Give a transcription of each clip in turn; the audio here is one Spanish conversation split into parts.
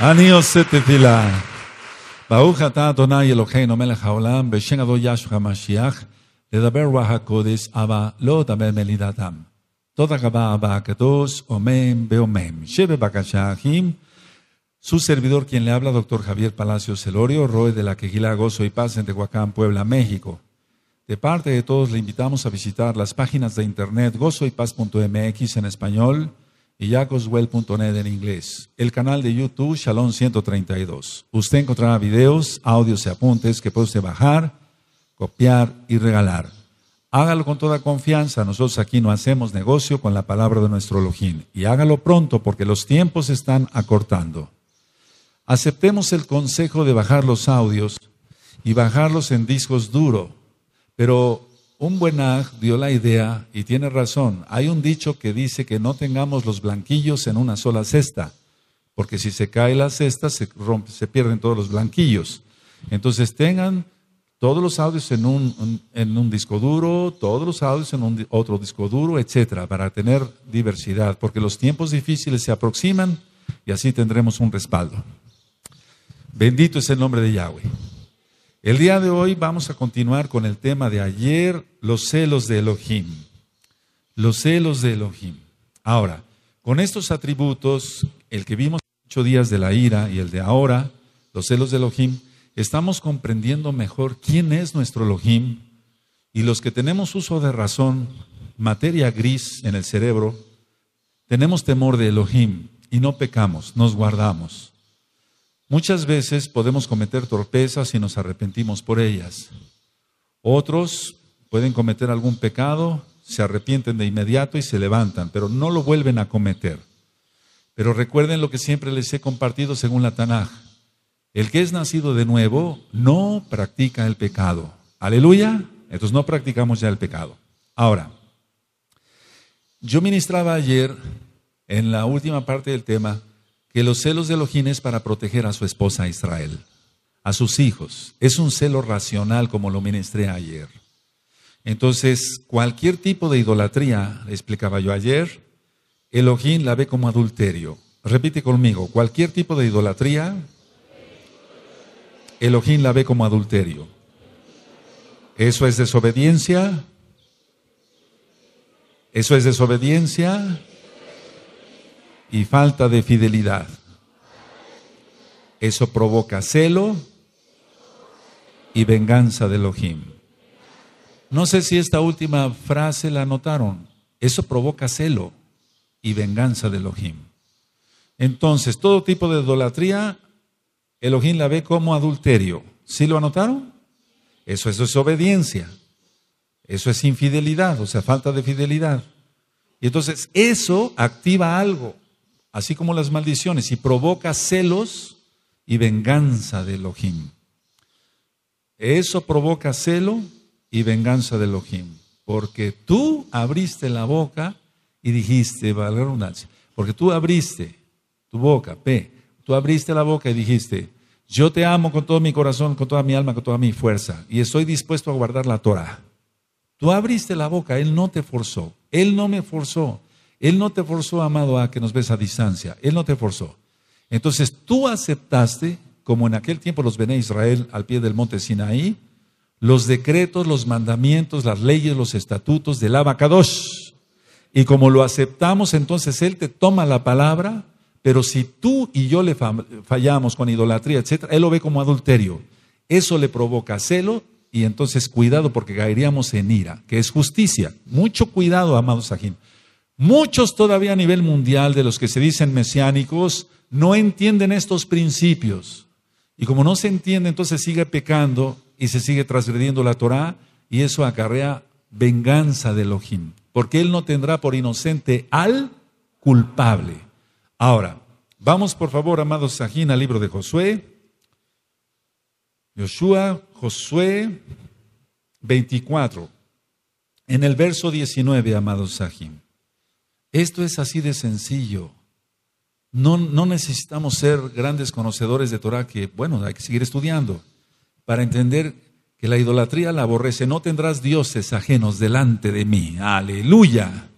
אני עושה תפילה. ברוך אתה אדוני אלוהינו מלך העולם, בשם Le ישו המשיח, לדבר רוח הקודש, אבל לא דבר מלידת עם. תודה רבה אבא הקדוש, עומם בעומם. שבבקשה אחים. Su servidor, quien le habla, doctor Javier Palacio Celorio, Roe de la Quejila Gozo y Paz en Tehuacán, Puebla, México. De parte de todos, le invitamos a visitar las páginas de internet gozoypaz.mx en español, y en inglés. El canal de YouTube Shalom 132. Usted encontrará videos, audios y apuntes que puede usted bajar, copiar y regalar. Hágalo con toda confianza. Nosotros aquí no hacemos negocio con la palabra de nuestro Elohim. Y hágalo pronto porque los tiempos están acortando. Aceptemos el consejo de bajar los audios y bajarlos en discos duro. Pero un buen aj dio la idea y tiene razón. Hay un dicho que dice que no tengamos los blanquillos en una sola cesta, porque si se cae la cesta se, rompe, se pierden todos los blanquillos. Entonces tengan todos los audios en un, en un disco duro, todos los audios en un, otro disco duro, etcétera, para tener diversidad, porque los tiempos difíciles se aproximan y así tendremos un respaldo. Bendito es el nombre de Yahweh. El día de hoy vamos a continuar con el tema de ayer, los celos de Elohim. Los celos de Elohim. Ahora, con estos atributos, el que vimos ocho días de la ira y el de ahora, los celos de Elohim, estamos comprendiendo mejor quién es nuestro Elohim y los que tenemos uso de razón, materia gris en el cerebro, tenemos temor de Elohim y no pecamos, nos guardamos. Muchas veces podemos cometer torpezas y nos arrepentimos por ellas. Otros pueden cometer algún pecado, se arrepienten de inmediato y se levantan, pero no lo vuelven a cometer. Pero recuerden lo que siempre les he compartido según la Tanaj. El que es nacido de nuevo no practica el pecado. Aleluya. Entonces no practicamos ya el pecado. Ahora, yo ministraba ayer en la última parte del tema que los celos de Elohim es para proteger a su esposa Israel, a sus hijos. Es un celo racional, como lo ministré ayer. Entonces, cualquier tipo de idolatría, explicaba yo ayer, Elohim la ve como adulterio. Repite conmigo, cualquier tipo de idolatría, Elohim la ve como adulterio. Eso es desobediencia. Eso es desobediencia y falta de fidelidad. Eso provoca celo y venganza de Elohim. No sé si esta última frase la anotaron Eso provoca celo y venganza de Elohim. Entonces, todo tipo de idolatría, Elohim la ve como adulterio. ¿Sí lo anotaron? Eso, eso es obediencia. Eso es infidelidad, o sea, falta de fidelidad. Y entonces eso activa algo así como las maldiciones, y provoca celos y venganza de Elohim. Eso provoca celo y venganza de Elohim, porque tú abriste la boca y dijiste, vale porque tú abriste tu boca, P, tú abriste la boca y dijiste, yo te amo con todo mi corazón, con toda mi alma, con toda mi fuerza, y estoy dispuesto a guardar la Torah. Tú abriste la boca, Él no te forzó, Él no me forzó. Él no te forzó, amado, a que nos ves a distancia. Él no te forzó. Entonces tú aceptaste, como en aquel tiempo los venía Israel al pie del monte Sinaí, los decretos, los mandamientos, las leyes, los estatutos del Abacadosh. Y como lo aceptamos, entonces Él te toma la palabra, pero si tú y yo le fallamos con idolatría, etc., Él lo ve como adulterio. Eso le provoca celo y entonces cuidado porque caeríamos en ira, que es justicia. Mucho cuidado, amado Sajín. Muchos todavía a nivel mundial de los que se dicen mesiánicos no entienden estos principios. Y como no se entiende, entonces sigue pecando y se sigue transgrediendo la Torá y eso acarrea venganza de Elohim, porque él no tendrá por inocente al culpable. Ahora, vamos por favor, amados Sajín, al libro de Josué. Joshua, Josué 24, en el verso 19, amados Sajín. Esto es así de sencillo. No, no, necesitamos ser grandes conocedores de Torah, que bueno, hay que seguir estudiando, para entender que la idolatría la aborrece. No tendrás dioses ajenos delante de mí. Aleluya.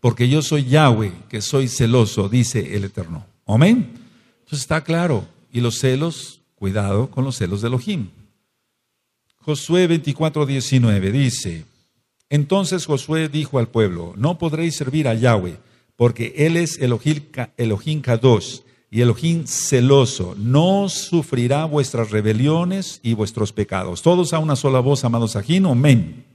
Porque yo soy Yahweh, que soy celoso, dice el Eterno. Amén. Entonces está claro. Y los celos, cuidado con los celos de Elohim. Josué 24, 19 dice, entonces Josué dijo al pueblo, no podréis servir a Yahweh, porque él es Elohim, Elohim Kadosh y Elohim celoso, no sufrirá vuestras rebeliones y vuestros pecados. Todos a una sola voz, amados Ajín, amén.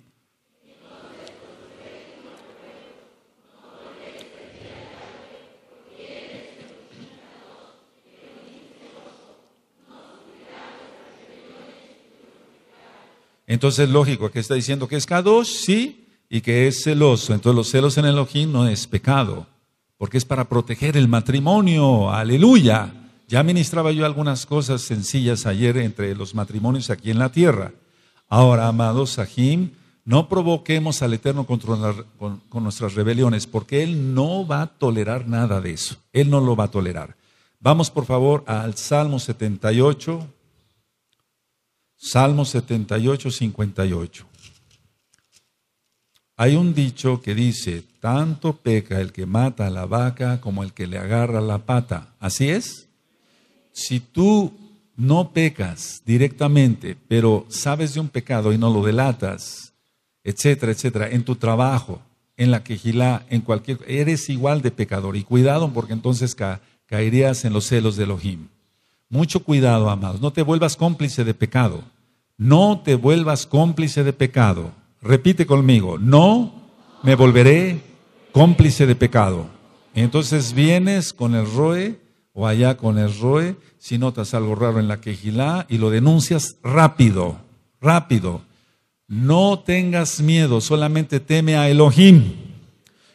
Entonces, lógico, que está diciendo que es kadosh, sí, y que es celoso. Entonces, los celos en el Elohim no es pecado, porque es para proteger el matrimonio. Aleluya. Ya ministraba yo algunas cosas sencillas ayer entre los matrimonios aquí en la tierra. Ahora, amados Sahim, no provoquemos al Eterno con, con nuestras rebeliones, porque Él no va a tolerar nada de eso. Él no lo va a tolerar. Vamos, por favor, al Salmo 78, Salmo 78, 58. Hay un dicho que dice, tanto peca el que mata a la vaca como el que le agarra la pata. ¿Así es? Si tú no pecas directamente, pero sabes de un pecado y no lo delatas, etcétera, etcétera, en tu trabajo, en la quejilá, en cualquier... Eres igual de pecador y cuidado porque entonces caerías en los celos de Elohim. Mucho cuidado, amados. No te vuelvas cómplice de pecado. No te vuelvas cómplice de pecado. Repite conmigo. No me volveré cómplice de pecado. Entonces vienes con el ROE o allá con el ROE, si notas algo raro en la quejilá y lo denuncias rápido, rápido. No tengas miedo, solamente teme a Elohim.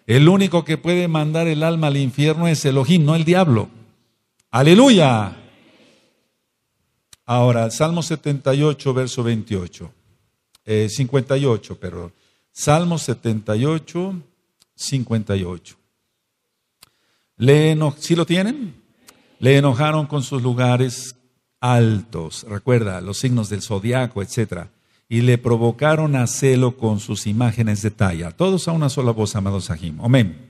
El único que puede mandar el alma al infierno es Elohim, no el diablo. Aleluya. Ahora, Salmo 78, verso 28. 58, eh, perdón. Salmo 78, 58. Le ¿Sí lo tienen? Le enojaron con sus lugares altos, recuerda, los signos del zodiaco, etc. Y le provocaron a celo con sus imágenes de talla. Todos a una sola voz, amados Sahim Amén.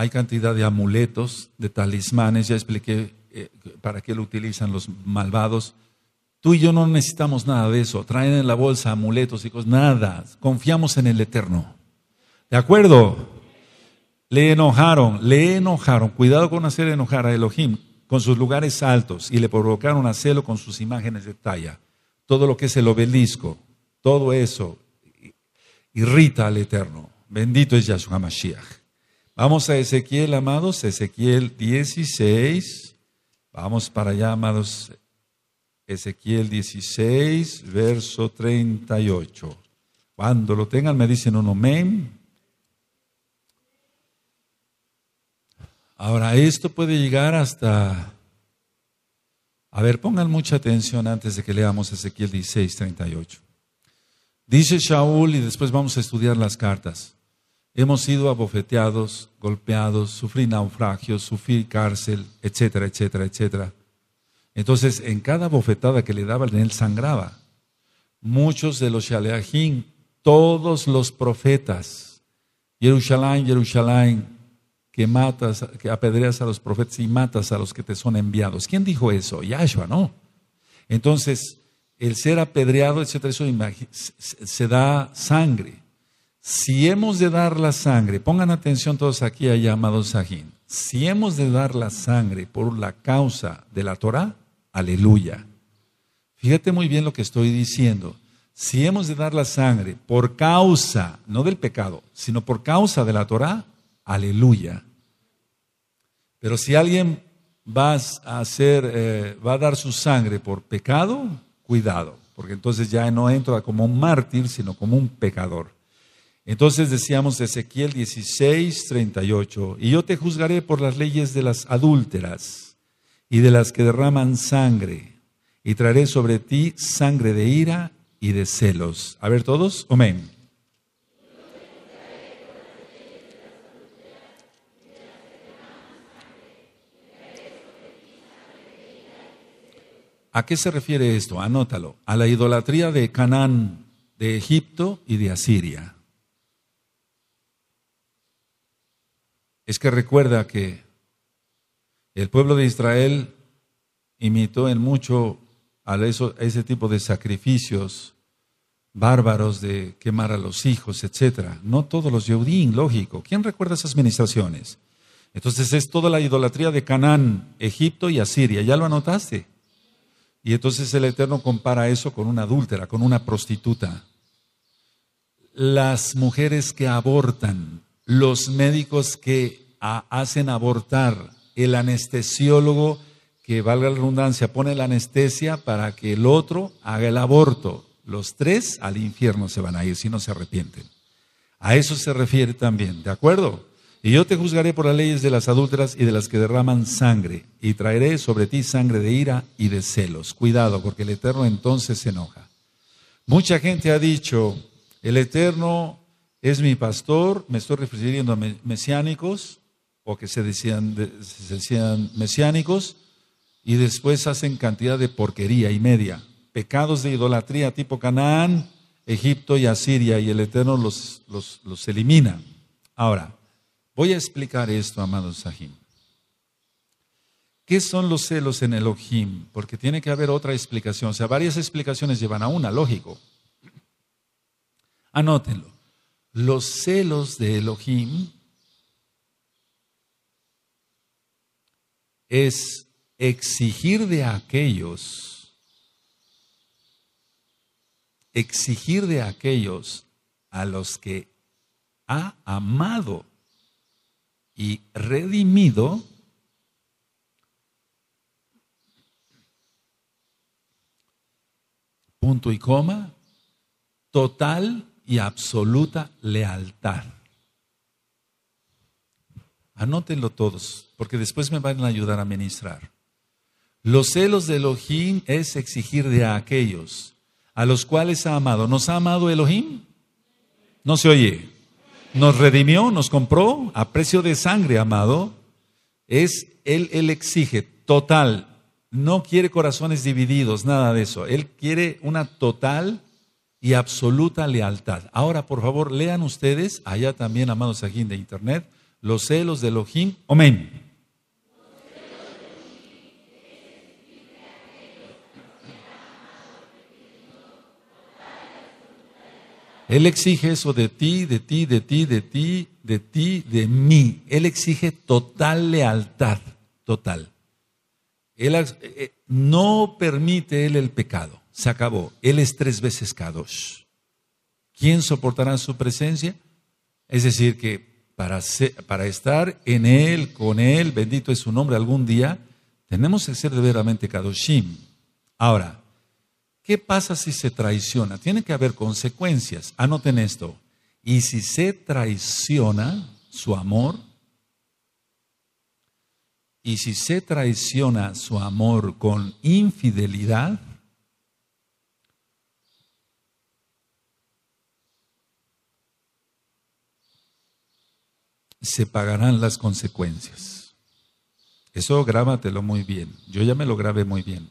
Hay cantidad de amuletos, de talismanes, ya expliqué eh, para qué lo utilizan los malvados. Tú y yo no necesitamos nada de eso. Traen en la bolsa amuletos hijos, nada. Confiamos en el Eterno. ¿De acuerdo? Le enojaron, le enojaron. Cuidado con hacer enojar a Elohim con sus lugares altos y le provocaron a celo con sus imágenes de talla. Todo lo que es el obelisco, todo eso irrita al Eterno. Bendito es Yahshua Mashiach. Vamos a Ezequiel, amados, Ezequiel 16. Vamos para allá, amados. Ezequiel 16, verso 38. Cuando lo tengan, me dicen un amén. Ahora, esto puede llegar hasta... A ver, pongan mucha atención antes de que leamos Ezequiel 16, 38. Dice Shaul, y después vamos a estudiar las cartas. Hemos sido abofeteados, golpeados, sufrí naufragios, sufrí cárcel, etcétera, etcétera, etcétera. Entonces, en cada bofetada que le daban, él sangraba. Muchos de los Shaleahim, todos los profetas, Jerusalén, Jerusalén, que matas, que apedreas a los profetas y matas a los que te son enviados. ¿Quién dijo eso? Yahshua, ¿no? Entonces, el ser apedreado, etcétera, eso se da sangre. Si hemos de dar la sangre, pongan atención todos aquí allá, amados Sajín. Si hemos de dar la sangre por la causa de la Torah, aleluya. Fíjate muy bien lo que estoy diciendo. Si hemos de dar la sangre por causa, no del pecado, sino por causa de la Torah, aleluya. Pero si alguien va a, hacer, eh, va a dar su sangre por pecado, cuidado, porque entonces ya no entra como un mártir, sino como un pecador. Entonces decíamos Ezequiel 16, 38, y yo te juzgaré por las leyes de las adúlteras y de las que derraman sangre, y traeré sobre ti sangre de ira y de celos. A ver todos, amén. ¿A qué se refiere esto? Anótalo. A la idolatría de Canaán, de Egipto y de Asiria. es que recuerda que el pueblo de Israel imitó en mucho a, ese tipo de sacrificios bárbaros de quemar a los hijos, etc. No todos los Yeudín, lógico. ¿Quién recuerda esas ministraciones? Entonces es toda la idolatría de Canaán, Egipto y Asiria. ¿Ya lo anotaste? Y entonces el Eterno compara eso con una adúltera, con una prostituta. Las mujeres que abortan los médicos que hacen abortar, el anestesiólogo que, valga la redundancia, pone la anestesia para que el otro haga el aborto. Los tres al infierno se van a ir si no se arrepienten. A eso se refiere también, ¿de acuerdo? Y yo te juzgaré por las leyes de las adúlteras y de las que derraman sangre, y traeré sobre ti sangre de ira y de celos. Cuidado, porque el Eterno entonces se enoja. Mucha gente ha dicho, el Eterno es mi pastor, me estoy refiriendo a mesiánicos, o que se decían, mesiánicos, y después hacen cantidad de porquería y media, pecados de idolatría tipo Canaán, Egipto y Asiria, y el Eterno los, los, elimina. Ahora, voy a explicar esto, amados Sahim. ¿Qué son los celos en Elohim? Porque tiene que haber otra explicación. O sea, varias explicaciones llevan a una, lógico. Anótenlo los celos de Elohim es exigir de aquellos, exigir de aquellos a los que ha amado y redimido, punto y coma, total y absoluta lealtad. Anótenlo todos, porque después me van a ayudar a ministrar. Los celos de Elohim es exigir de aquellos a los cuales ha amado. ¿Nos ha amado Elohim? No se oye. Nos redimió, nos compró a precio de sangre, amado. Es él, él exige total. No quiere corazones divididos, nada de eso. Él quiere una total y absoluta lealtad. Ahora, por favor, lean ustedes, allá también, amados aquí de internet, los celos de Elohim. Amén. Él exige eso de ti, de ti, de ti, de ti, de ti, de mí. Él exige total lealtad, total. Él, eh, eh, no permite él el pecado se acabó. Él es tres veces Kadosh. ¿Quién soportará su presencia? Es decir, que para, para estar en Él, con Él, bendito es su nombre algún día, tenemos que ser verdaderamente Kadoshim. Ahora, ¿qué pasa si se traiciona? Tiene que haber consecuencias. Anoten esto. Y si se traiciona su amor, y si se traiciona su amor con infidelidad, se pagarán las consecuencias. Eso grábatelo muy bien. Yo ya me lo grabé muy bien.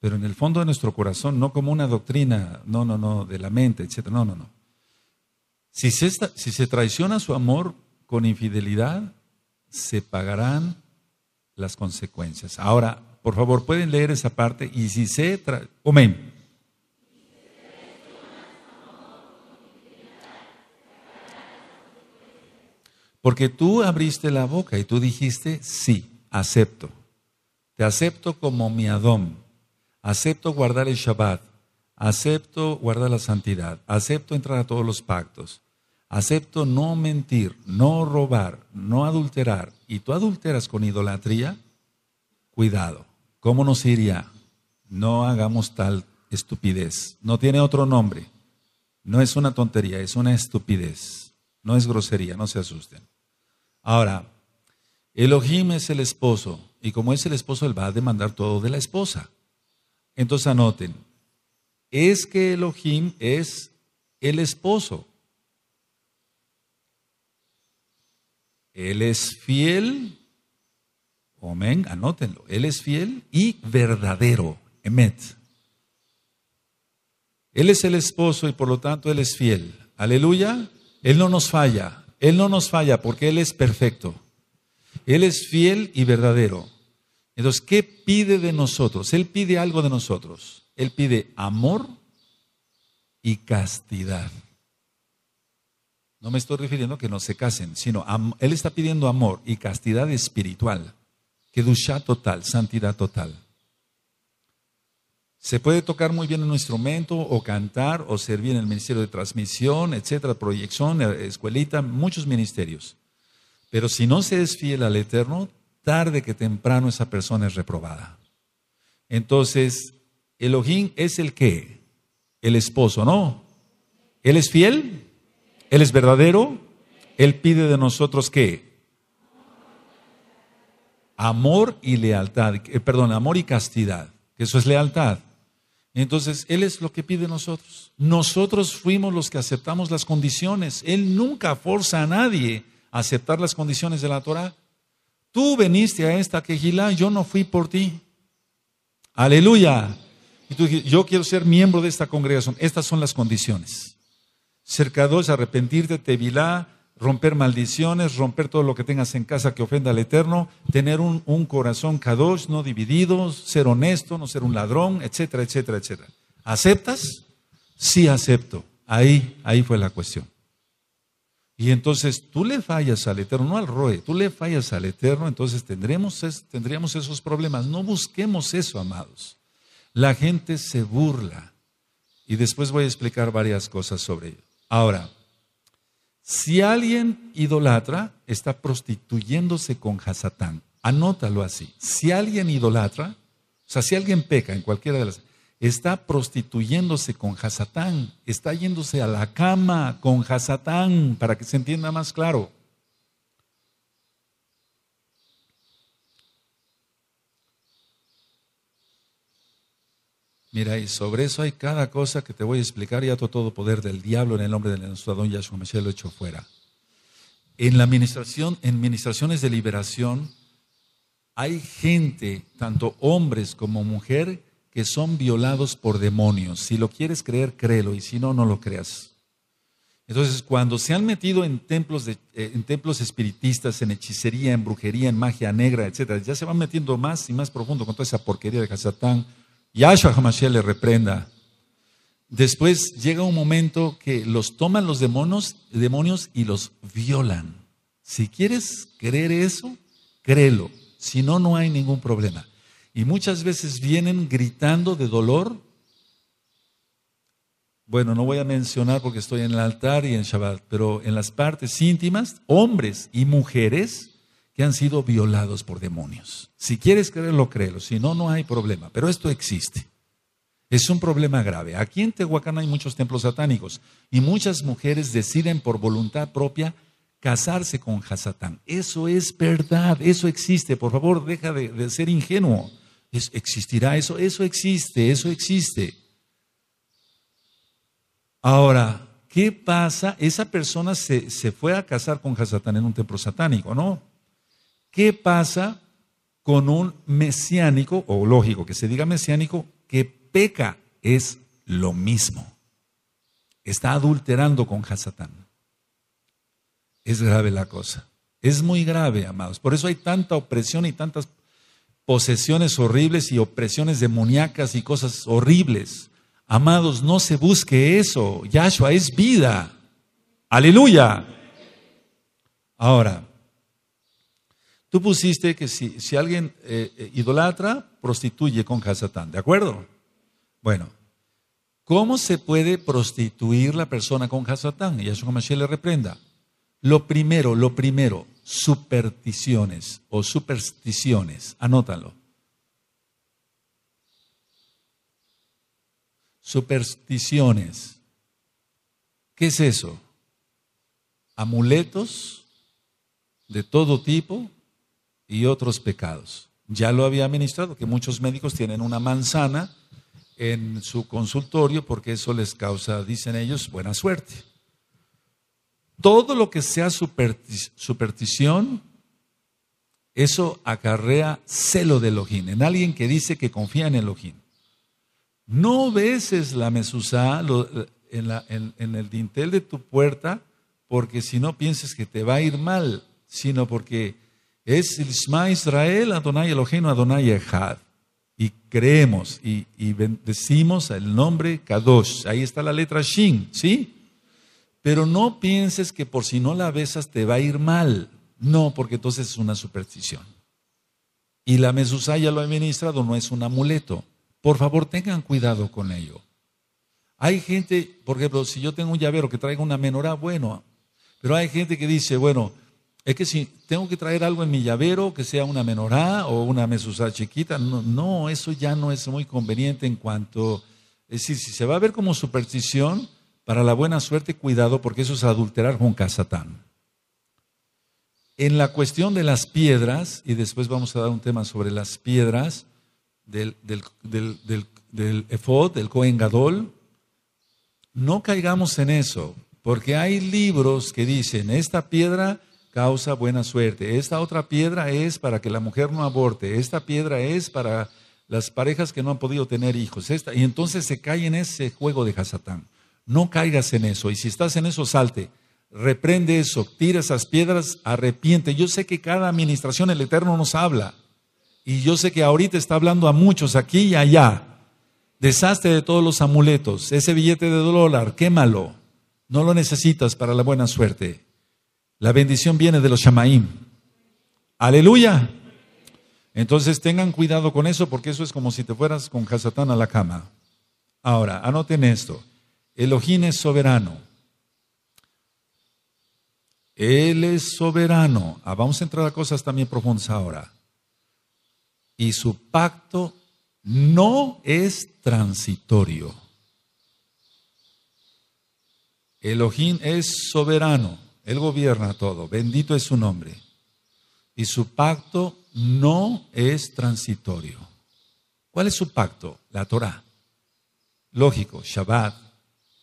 Pero en el fondo de nuestro corazón, no como una doctrina, no, no, no, de la mente, etc. No, no, no. Si se, si se traiciona su amor con infidelidad, se pagarán las consecuencias. Ahora, por favor, pueden leer esa parte y si se... comen Porque tú abriste la boca y tú dijiste, sí, acepto. Te acepto como mi Adón. Acepto guardar el Shabbat. Acepto guardar la santidad. Acepto entrar a todos los pactos. Acepto no mentir, no robar, no adulterar. Y tú adulteras con idolatría. Cuidado. ¿Cómo nos iría? No hagamos tal estupidez. No tiene otro nombre. No es una tontería, es una estupidez. No es grosería, no se asusten. Ahora, Elohim es el esposo y como es el esposo, él va a demandar todo de la esposa. Entonces anoten, es que Elohim es el esposo. Él es fiel, amén, anótenlo, él es fiel y verdadero, emet. Él es el esposo y por lo tanto él es fiel. Aleluya, él no nos falla. Él no nos falla porque Él es perfecto. Él es fiel y verdadero. Entonces, ¿qué pide de nosotros? Él pide algo de nosotros. Él pide amor y castidad. No me estoy refiriendo a que no se casen, sino Él está pidiendo amor y castidad espiritual, ducha total, santidad total. Se puede tocar muy bien un instrumento o cantar o servir en el ministerio de transmisión, etcétera, proyección, eh, escuelita, muchos ministerios. Pero si no se es fiel al Eterno, tarde que temprano esa persona es reprobada. Entonces, Elohim es el ¿qué? el esposo, ¿no? Él es fiel, él es verdadero, él pide de nosotros qué? Amor y lealtad, eh, perdón, amor y castidad que eso es lealtad. Entonces, Él es lo que pide nosotros. Nosotros fuimos los que aceptamos las condiciones. Él nunca forza a nadie a aceptar las condiciones de la Torah. Tú veniste a esta quejilá, yo no fui por ti. Aleluya. Y tú yo quiero ser miembro de esta congregación. Estas son las condiciones. Cercados, arrepentirte, tevilá, romper maldiciones, romper todo lo que tengas en casa que ofenda al Eterno, tener un, corazón kadosh, no dividido, ser honesto, no ser un ladrón, etcétera, etcétera, etcétera. ¿Aceptas? Sí acepto. Ahí, ahí fue la cuestión. Y entonces tú le fallas al Eterno, no al Roe, tú le fallas al Eterno, entonces tendremos, tendríamos esos problemas. No busquemos eso, amados. La gente se burla. Y después voy a explicar varias cosas sobre ello. Ahora, si alguien idolatra, está prostituyéndose con Hasatán. Anótalo así. Si alguien idolatra, o sea, si alguien peca en cualquiera de las... Está prostituyéndose con Hasatán, está yéndose a la cama con Hasatán, para que se entienda más claro. Mira, y sobre eso hay cada cosa que te voy a explicar y a todo poder del diablo en el nombre de nuestro don Yahshua Mashiach lo hecho fuera. En la administración, en administraciones de liberación, hay gente, tanto hombres como mujer, que son violados por demonios. Si lo quieres creer, créelo, y si no, no lo creas. Entonces, cuando se han metido en templos, de, eh, en templos espiritistas, en hechicería, en brujería, en magia negra, etc., ya se van metiendo más y más profundo con toda esa porquería de Hasatán, Yahshua Hamashiach le reprenda. Después llega un momento que los toman los demonios, demonios y los violan. Si quieres creer eso, créelo. Si no, no hay ningún problema. Y muchas veces vienen gritando de dolor. Bueno, no voy a mencionar porque estoy en el altar y en Shabbat, pero en las partes íntimas, hombres y mujeres que han sido violados por demonios. Si quieres creerlo, créelo. Si no, no hay problema. Pero esto existe. Es un problema grave. Aquí en Tehuacán hay muchos templos satánicos y muchas mujeres deciden por voluntad propia casarse con Hasatán. Eso es verdad, eso existe. Por favor, deja de, ser ingenuo. ¿Existirá eso? Eso existe, eso existe. Ahora, ¿qué pasa? Esa persona se, se fue a casar con Hasatán en un templo satánico, ¿no? ¿Qué pasa con un mesiánico, o lógico que se diga mesiánico, que peca? Es lo mismo. Está adulterando con Hasatán. Es grave la cosa. Es muy grave, amados. Por eso hay tanta opresión y tantas posesiones horribles y opresiones demoníacas y cosas horribles. Amados, no se busque eso. Yahshua es vida. Aleluya. Ahora, Tú pusiste que si, alguien eh, eh, idolatra, prostituye con Hasatán, ¿de acuerdo? Bueno, ¿cómo se puede prostituir la persona con Hasatán? Y eso como le reprenda. Lo primero, lo primero, supersticiones o supersticiones, anótalo. Supersticiones. ¿Qué es eso? Amuletos de todo tipo, y otros pecados. Ya lo había administrado, que muchos médicos tienen una manzana en su consultorio porque eso les causa, dicen ellos, buena suerte. Todo lo que sea superstición, eso acarrea celo de Elohim, en alguien que dice que confía en Elohim. No beses la mesusa en, el dintel de tu puerta porque si no pienses que te va a ir mal, sino porque es el Isma Israel, Adonai Eloheinu, Adonai Echad. Y creemos y, bendecimos el nombre Kadosh. Ahí está la letra Shin, ¿sí? Pero no pienses que por si no la besas te va a ir mal. No, porque entonces es una superstición. Y la Mesusaya ya lo ha administrado, no es un amuleto. Por favor, tengan cuidado con ello. Hay gente, por ejemplo, si yo tengo un llavero que traiga una menorá, bueno, pero hay gente que dice, bueno, es que si tengo que traer algo en mi llavero, que sea una menorá o una mesusa chiquita, no, no, eso ya no es muy conveniente en cuanto, es decir, si se va a ver como superstición, para la buena suerte, cuidado, porque eso es adulterar con Casatán. En la cuestión de las piedras, y después vamos a dar un tema sobre las piedras del, del, del, del, del Cohen Gadol, no caigamos en eso, porque hay libros que dicen, esta piedra causa buena suerte. Esta otra piedra es para que la mujer no aborte. Esta piedra es para las parejas que no han podido tener hijos. Esta, y entonces se cae en ese juego de jazatán No caigas en eso. Y si estás en eso, salte. Reprende eso. Tira esas piedras. Arrepiente. Yo sé que cada administración el Eterno nos habla. Y yo sé que ahorita está hablando a muchos aquí y allá. desastre de todos los amuletos. Ese billete de dólar, quémalo. No lo necesitas para la buena suerte. La bendición viene de los Shamaim. Aleluya. Entonces tengan cuidado con eso porque eso es como si te fueras con Hasatán a la cama. Ahora, anoten esto. Elohim es soberano. Él es soberano. Ah, vamos a entrar a cosas también profundas ahora. Y su pacto no es transitorio. Elohim es soberano. Él gobierna todo, bendito es su nombre. Y su pacto no es transitorio. ¿Cuál es su pacto? La Torah. Lógico, Shabbat,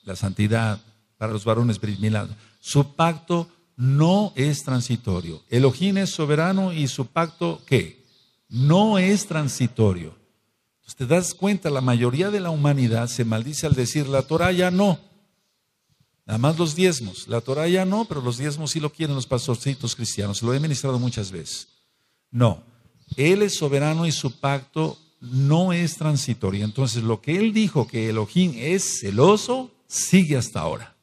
la santidad para los varones brismilados. Su pacto no es transitorio. Elohim es soberano y su pacto, ¿qué? No es transitorio. Usted te das cuenta, la mayoría de la humanidad se maldice al decir la Torah ya no. Nada más los diezmos. La Torah ya no, pero los diezmos sí lo quieren los pastorcitos cristianos. Lo he ministrado muchas veces. No, Él es soberano y su pacto no es transitorio. Entonces, lo que Él dijo que Elohim es celoso, sigue hasta ahora.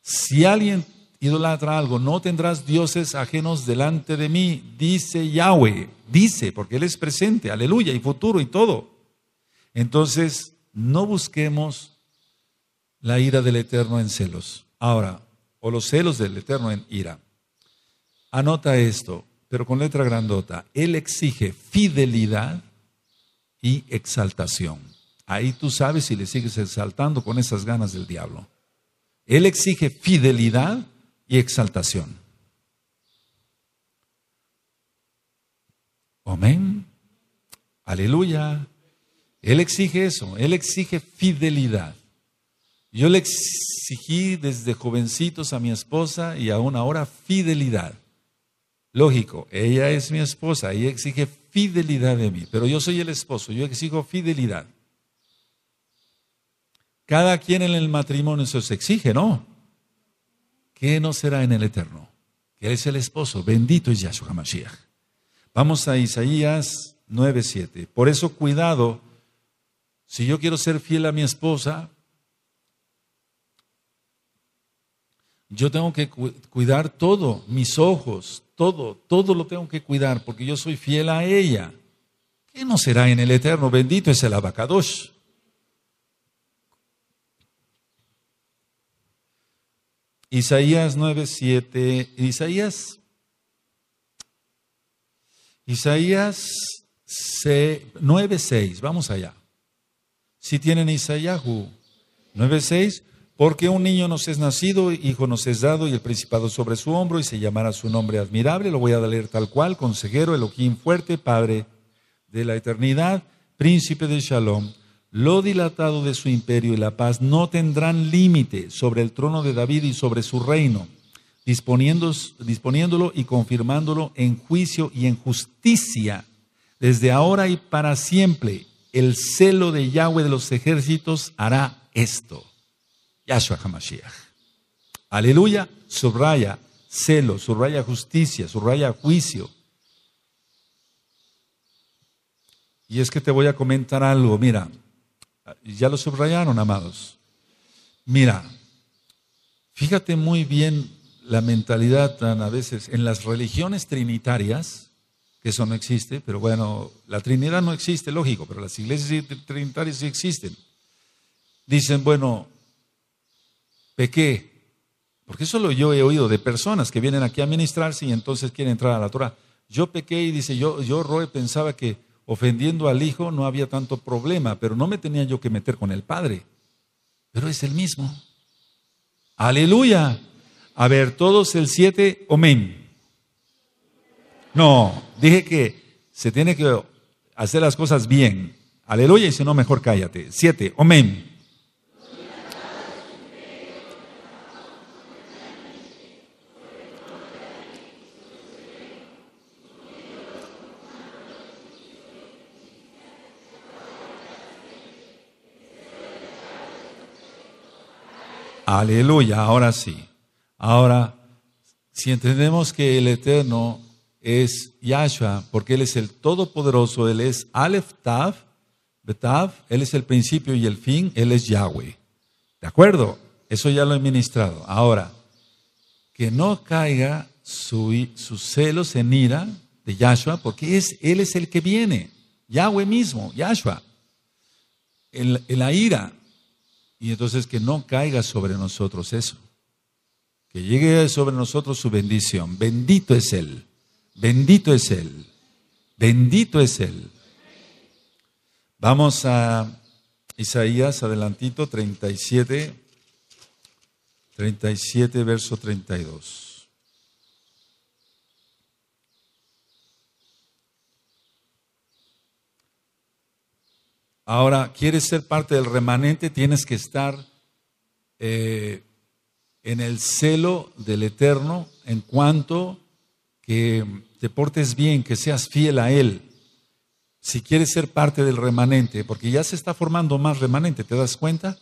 Si alguien idolatra algo, no tendrás dioses ajenos delante de mí, dice Yahweh. Dice, porque Él es presente, aleluya, y futuro y todo. Entonces, no busquemos la ira del Eterno en celos. Ahora, o los celos del Eterno en ira. Anota esto, pero con letra grandota. Él exige fidelidad y exaltación. Ahí tú sabes si le sigues exaltando con esas ganas del diablo. Él exige fidelidad y exaltación. Amén. Aleluya. Él exige eso. Él exige fidelidad. Yo le exigí desde jovencitos a mi esposa y aún ahora fidelidad. Lógico, ella es mi esposa, y exige fidelidad de mí, pero yo soy el esposo, yo exijo fidelidad. Cada quien en el matrimonio se exige, ¿no? ¿Qué no será en el eterno? Que es el esposo, bendito es Yahshua Mashiach. Vamos a Isaías 9:7. Por eso, cuidado, si yo quiero ser fiel a mi esposa, Yo tengo que cuidar todo, mis ojos, todo, todo lo tengo que cuidar porque yo soy fiel a ella. ¿Qué no será en el eterno? Bendito es el abacadosh. Isaías 9:7, Isaías Isaías 9:6, vamos allá. Si tienen Isaías 9:6, porque un niño nos es nacido, hijo nos es dado, y el principado sobre su hombro, y se llamará su nombre admirable. Lo voy a leer tal cual: Consejero, Elohim fuerte, Padre de la eternidad, Príncipe de Shalom. Lo dilatado de su imperio y la paz no tendrán límite sobre el trono de David y sobre su reino, disponiéndolo y confirmándolo en juicio y en justicia, desde ahora y para siempre. El celo de Yahweh de los ejércitos hará esto. Yahshua HaMashiach. Aleluya, subraya celo, subraya justicia, subraya juicio. Y es que te voy a comentar algo, mira, ya lo subrayaron, amados. Mira, fíjate muy bien la mentalidad tan a veces en las religiones trinitarias, que eso no existe, pero bueno, la Trinidad no existe, lógico, pero las iglesias trinitarias sí existen. Dicen, bueno, pequé. Porque eso lo yo he oído de personas que vienen aquí a ministrarse y entonces quieren entrar a la Torah. Yo pequé y dice, yo, yo Roe pensaba que ofendiendo al hijo no había tanto problema, pero no me tenía yo que meter con el padre. Pero es el mismo. Aleluya. A ver, todos el siete, amén. No, dije que se tiene que hacer las cosas bien. Aleluya, y si no, mejor cállate. Siete, amén. Aleluya, ahora sí. Ahora, si entendemos que el Eterno es Yahshua, porque Él es el Todopoderoso, Él es Alef Tav, Betav, Él es el principio y el fin, Él es Yahweh. ¿De acuerdo? Eso ya lo he ministrado. Ahora, que no caiga su, sus celos en ira de Yahshua, porque es, Él es el que viene, Yahweh mismo, Yahshua. En la ira y entonces que no caiga sobre nosotros eso. Que llegue sobre nosotros su bendición. Bendito es Él. Bendito es Él. Bendito es Él. Vamos a Isaías, adelantito, 37, 37, verso 32. Ahora, quieres ser parte del remanente, tienes que estar eh, en el celo del Eterno en cuanto que te portes bien, que seas fiel a Él. Si quieres ser parte del remanente, porque ya se está formando más remanente, ¿te das cuenta?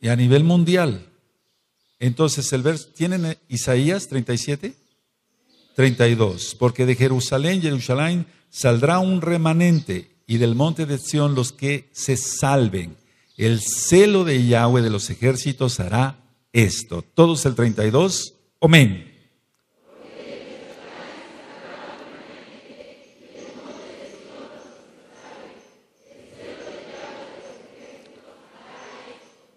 Y a nivel mundial. Entonces, el verso, ¿tienen Isaías 37? 32. Porque de Jerusalén, Jerusalén, saldrá un remanente y del monte de Sión los que se salven. El celo de Yahweh de los ejércitos hará esto. Todos el 32. Amén.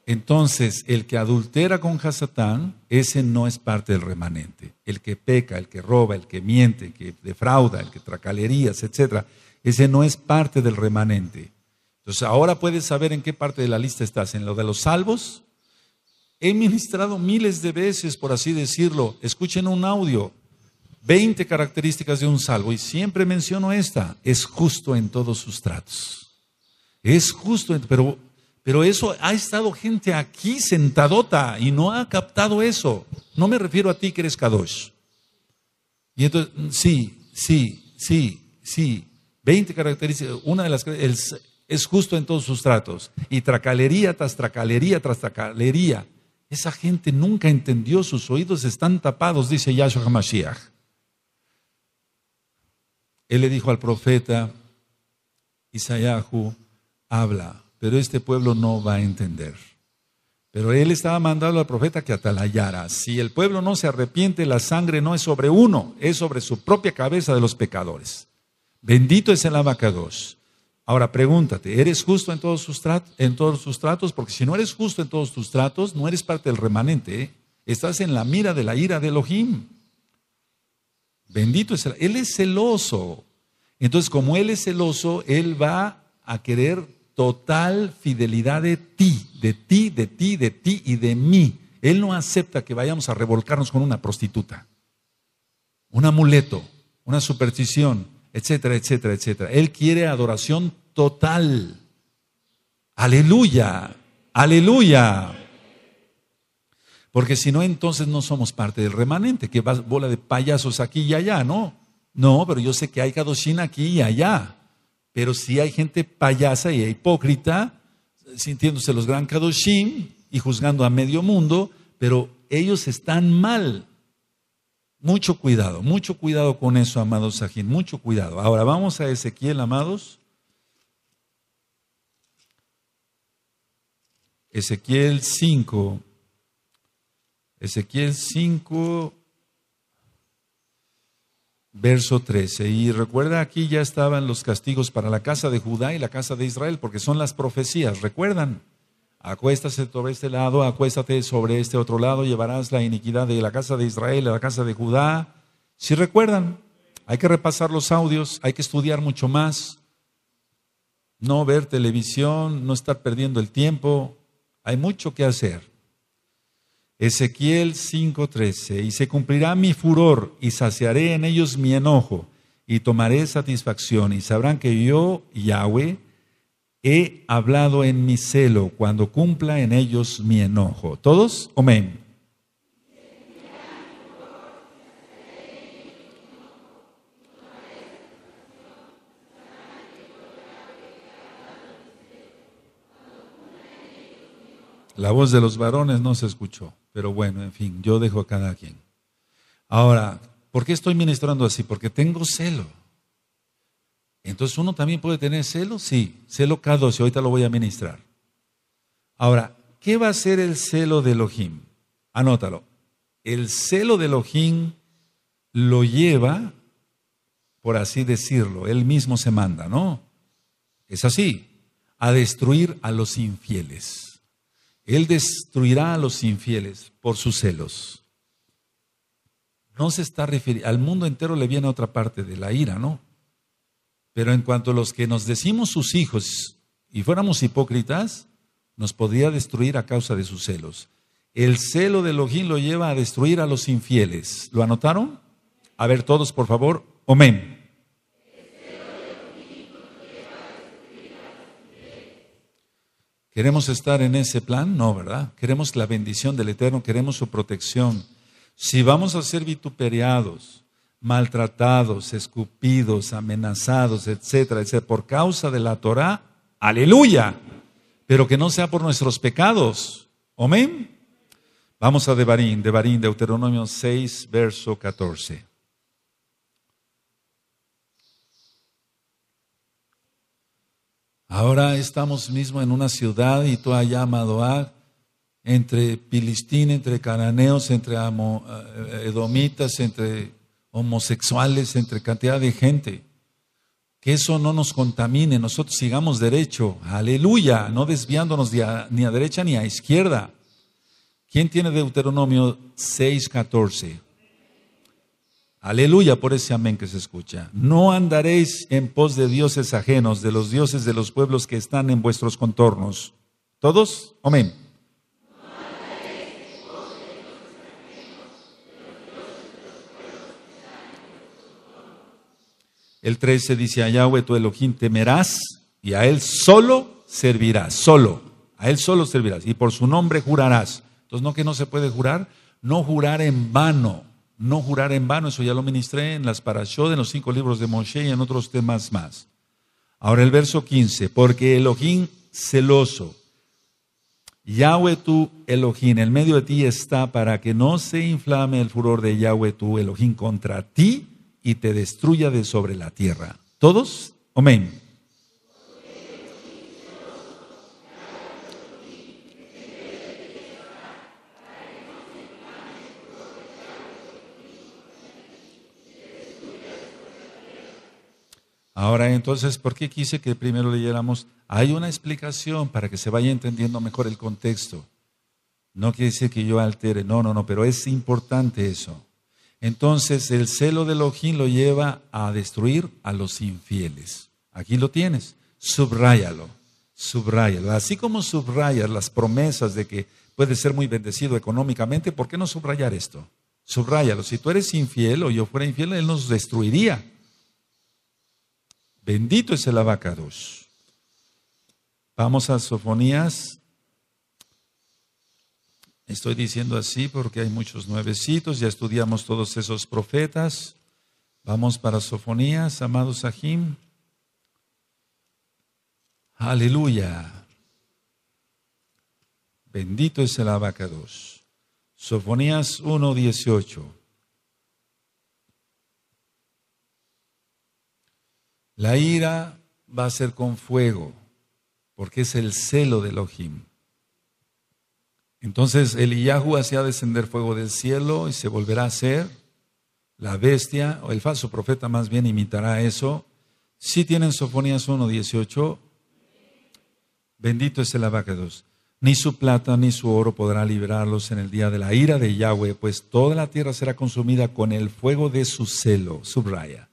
Entonces, el que adultera con Hasatán, ese no es parte del remanente. El que peca, el que roba, el que miente, el que defrauda, el que tracalerías, etcétera, ese no es parte del remanente. Entonces ahora puedes saber en qué parte de la lista estás. En lo de los salvos, he ministrado miles de veces, por así decirlo. Escuchen un audio, 20 características de un salvo y siempre menciono esta. Es justo en todos sus tratos. Es justo, pero, pero eso ha estado gente aquí sentadota y no ha captado eso. No me refiero a ti que eres Kadosh. Y entonces, sí, sí, sí, sí, 20 características, una de las es, es justo en todos sus tratos. Y tracalería tras tracalería tras tracalería. Esa gente nunca entendió, sus oídos están tapados, dice Yahshua HaMashiach. Él le dijo al profeta Isayahu, habla, pero este pueblo no va a entender. Pero él estaba mandando al profeta que atalayara. Si el pueblo no se arrepiente, la sangre no es sobre uno, es sobre su propia cabeza de los pecadores. Bendito es el abacados. Ahora pregúntate, ¿eres justo en todos, sus en todos tratos? Porque si no eres justo en todos tus tratos, no eres parte del remanente. ¿eh? Estás en la mira de la ira de Elohim. Bendito es el... Él es celoso. Entonces, como Él es celoso, Él va a querer total fidelidad de ti, de ti, de ti, de ti y de mí. Él no acepta que vayamos a revolcarnos con una prostituta, un amuleto, una superstición, etcétera, etcétera, etcétera. Él quiere adoración total. Aleluya, aleluya. Porque si no, entonces no somos parte del remanente, que va bola de payasos aquí y allá, ¿no? No, pero yo sé que hay Kadoshin aquí y allá. Pero si sí hay gente payasa y hipócrita, sintiéndose los gran Kadoshin y juzgando a medio mundo, pero ellos están mal. Mucho cuidado, mucho cuidado con eso, amados Sajín, mucho cuidado. Ahora vamos a Ezequiel, amados. Ezequiel 5. Ezequiel 5, verso 13. Y recuerda, aquí ya estaban los castigos para la casa de Judá y la casa de Israel, porque son las profecías, recuerdan. Acuéstate sobre este lado, acuéstate sobre este otro lado, llevarás la iniquidad de la casa de Israel a la casa de Judá. Si recuerdan, hay que repasar los audios, hay que estudiar mucho más, no ver televisión, no estar perdiendo el tiempo, hay mucho que hacer. Ezequiel 5:13, y se cumplirá mi furor y saciaré en ellos mi enojo y tomaré satisfacción y sabrán que yo, Yahweh, He hablado en mi celo cuando cumpla en ellos mi enojo. ¿Todos? Amén. La voz de los varones no se escuchó, pero bueno, en fin, yo dejo a cada quien. Ahora, ¿por qué estoy ministrando así? Porque tengo celo. Entonces uno también puede tener celo, sí, celo K12, ahorita lo voy a ministrar. Ahora, ¿qué va a ser el celo de Elohim? Anótalo. El celo de Elohim lo lleva, por así decirlo, él mismo se manda, ¿no? Es así, a destruir a los infieles. Él destruirá a los infieles por sus celos. No se está refiriendo, al mundo entero le viene otra parte de la ira, ¿no? Pero en cuanto a los que nos decimos sus hijos y fuéramos hipócritas, nos podría destruir a causa de sus celos. El celo de Elohim lo lleva a destruir a los infieles. ¿Lo anotaron? A ver todos, por favor. Amén. ¿Queremos estar en ese plan? No, ¿verdad? Queremos la bendición del Eterno, queremos su protección. Si vamos a ser vituperiados, maltratados, escupidos, amenazados, etcétera, etcétera, por causa de la Torah, aleluya, pero que no sea por nuestros pecados. Amén. Vamos a Devarín, Devarín, Deuteronomio 6, verso 14. Ahora estamos mismo en una ciudad y tú llamado a entre Pilistín, entre Cananeos, entre eh, Edomitas, entre homosexuales, entre cantidad de gente. Que eso no nos contamine, nosotros sigamos derecho, aleluya, no desviándonos ni a derecha ni a izquierda. ¿Quién tiene Deuteronomio 6:14? Aleluya por ese amén que se escucha. No andaréis en pos de dioses ajenos, de los dioses de los pueblos que están en vuestros contornos. ¿Todos? Amén. El 13 dice, a Yahweh tu Elohim temerás y a él solo servirás, solo, a él solo servirás y por su nombre jurarás. Entonces, no que no se puede jurar, no jurar en vano, no jurar en vano, eso ya lo ministré en las parashot, en los cinco libros de Moshe y en otros temas más. Ahora el verso 15, porque Elohim celoso, Yahweh tu Elohim, en medio de ti está para que no se inflame el furor de Yahweh tu Elohim contra ti y te destruya de sobre la tierra. ¿Todos? Amén. Ahora entonces, ¿por qué quise que primero leyéramos? Hay una explicación para que se vaya entendiendo mejor el contexto. No quiere decir que yo altere, no, no, no, pero es importante eso. Entonces el celo de Elohim lo lleva a destruir a los infieles. Aquí lo tienes, subráyalo, subrayalo. Así como subrayas las promesas de que puede ser muy bendecido económicamente, ¿por qué no subrayar esto? Subráyalo. Si tú eres infiel o yo fuera infiel, Él nos destruiría. Bendito es el abacados. Vamos a Sofonías Estoy diciendo así porque hay muchos nuevecitos, ya estudiamos todos esos profetas. Vamos para Sofonías, amados Sahim. Aleluya. Bendito es el abacados. Sofonías 1.18. La ira va a ser con fuego, porque es el celo del Ojim. Entonces el Eliyahu hacía descender fuego del cielo y se volverá a ser La bestia, o el falso profeta más bien, imitará eso. Si tienen Sofonías 1.18, bendito es el abacados. Ni su plata ni su oro podrá librarlos en el día de la ira de Yahweh, pues toda la tierra será consumida con el fuego de su celo, subraya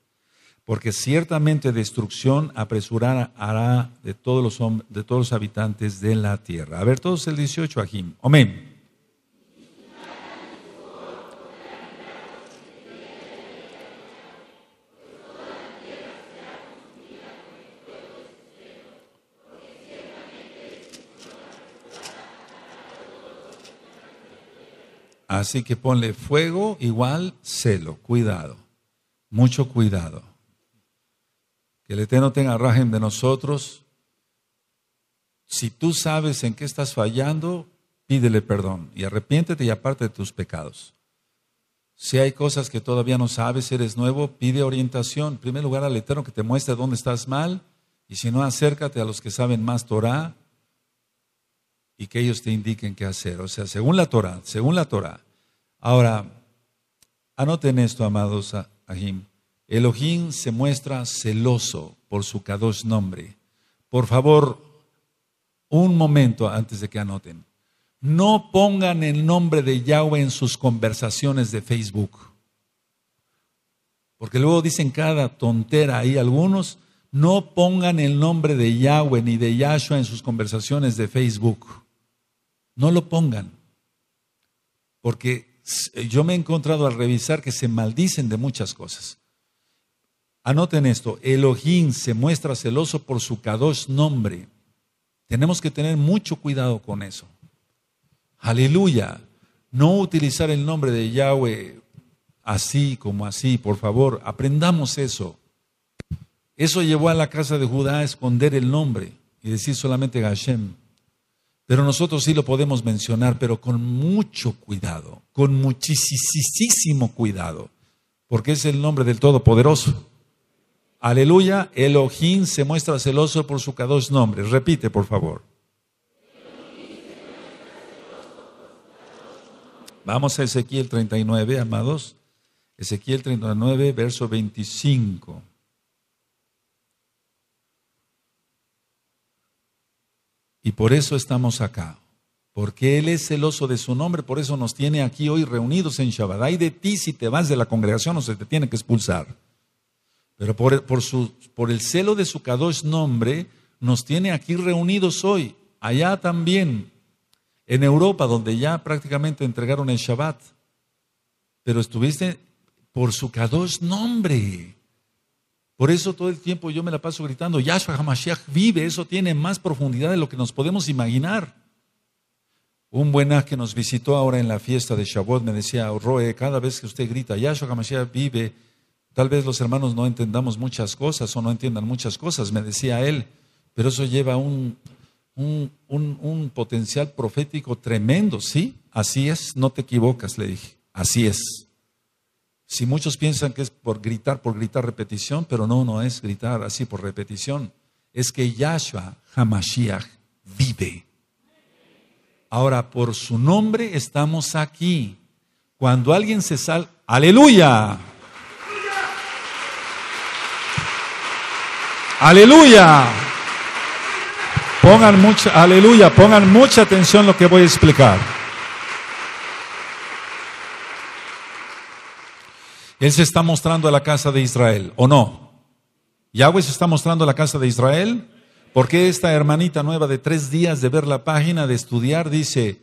porque ciertamente destrucción apresurará hará de todos los de todos los habitantes de la tierra. A ver, todos el 18 Ajim. Amén. Así que ponle fuego igual celo, cuidado, mucho cuidado. Que el Eterno tenga rajen de nosotros. Si tú sabes en qué estás fallando, pídele perdón y arrepiéntete y aparte de tus pecados. Si hay cosas que todavía no sabes, eres nuevo, pide orientación. En primer lugar al Eterno que te muestre dónde estás mal y si no, acércate a los que saben más Torah y que ellos te indiquen qué hacer. O sea, según la Torah, según la Torah. Ahora, anoten esto, amados Ahim. Elohim se muestra celoso por su Kadosh nombre. Por favor, un momento antes de que anoten. No pongan el nombre de Yahweh en sus conversaciones de Facebook. Porque luego dicen cada tontera ahí algunos. No pongan el nombre de Yahweh ni de Yahshua en sus conversaciones de Facebook. No lo pongan. Porque yo me he encontrado al revisar que se maldicen de muchas cosas. Anoten esto, Elohim se muestra celoso por su Kadosh nombre. Tenemos que tener mucho cuidado con eso. Aleluya. No utilizar el nombre de Yahweh así como así, por favor, aprendamos eso. Eso llevó a la casa de Judá a esconder el nombre y decir solamente Gashem. Pero nosotros sí lo podemos mencionar, pero con mucho cuidado, con muchísimo cuidado, porque es el nombre del Todopoderoso. Aleluya, Elohim se muestra celoso por su dos nombres. Repite, por favor. Vamos a Ezequiel 39, amados. Ezequiel 39, verso 25. Y por eso estamos acá, porque Él es celoso de su nombre, por eso nos tiene aquí hoy reunidos en Shabbat. Hay de ti si te vas de la congregación o se te tiene que expulsar. Pero por, el celo de su Kadosh nombre, nos tiene aquí reunidos hoy, allá también, en Europa, donde ya prácticamente entregaron el Shabbat. Pero estuviste por su Kadosh nombre. Por eso todo el tiempo yo me la paso gritando, Yahshua Hamashiach vive, eso tiene más profundidad de lo que nos podemos imaginar. Un buen que nos visitó ahora en la fiesta de Shabbat me decía, oh, Roe, cada vez que usted grita, Yahshua Hamashiach vive, Tal vez los hermanos no entendamos muchas cosas o no entiendan muchas cosas, me decía él, pero eso lleva un, un, potencial profético tremendo, ¿sí? Así es, no te equivocas, le dije, así es. Si muchos piensan que es por gritar, por gritar repetición, pero no, no es gritar así por repetición. Es que Yahshua Hamashiach vive. Ahora, por su nombre estamos aquí. Cuando alguien se sale, aleluya. Aleluya. Pongan mucha, aleluya, pongan mucha atención lo que voy a explicar. Él se está mostrando a la casa de Israel, ¿o no? Yahweh se está mostrando a la casa de Israel. Porque esta hermanita nueva de tres días de ver la página, de estudiar, dice,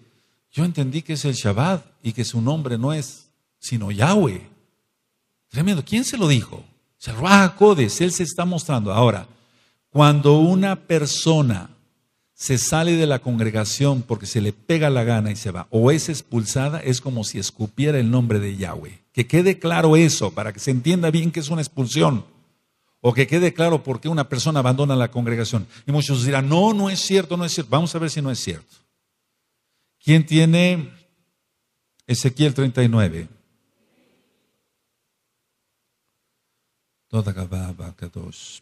yo entendí que es el Shabbat y que su nombre no es sino Yahweh. Tremendo, ¿quién se lo dijo? sea, ¡Ah, Codes, Él se está mostrando. Ahora, cuando una persona se sale de la congregación porque se le pega la gana y se va, o es expulsada, es como si escupiera el nombre de Yahweh. Que quede claro eso, para que se entienda bien que es una expulsión, o que quede claro por qué una persona abandona la congregación. Y muchos dirán, no, no es cierto, no es cierto. Vamos a ver si no es cierto. ¿Quién tiene Ezequiel 39?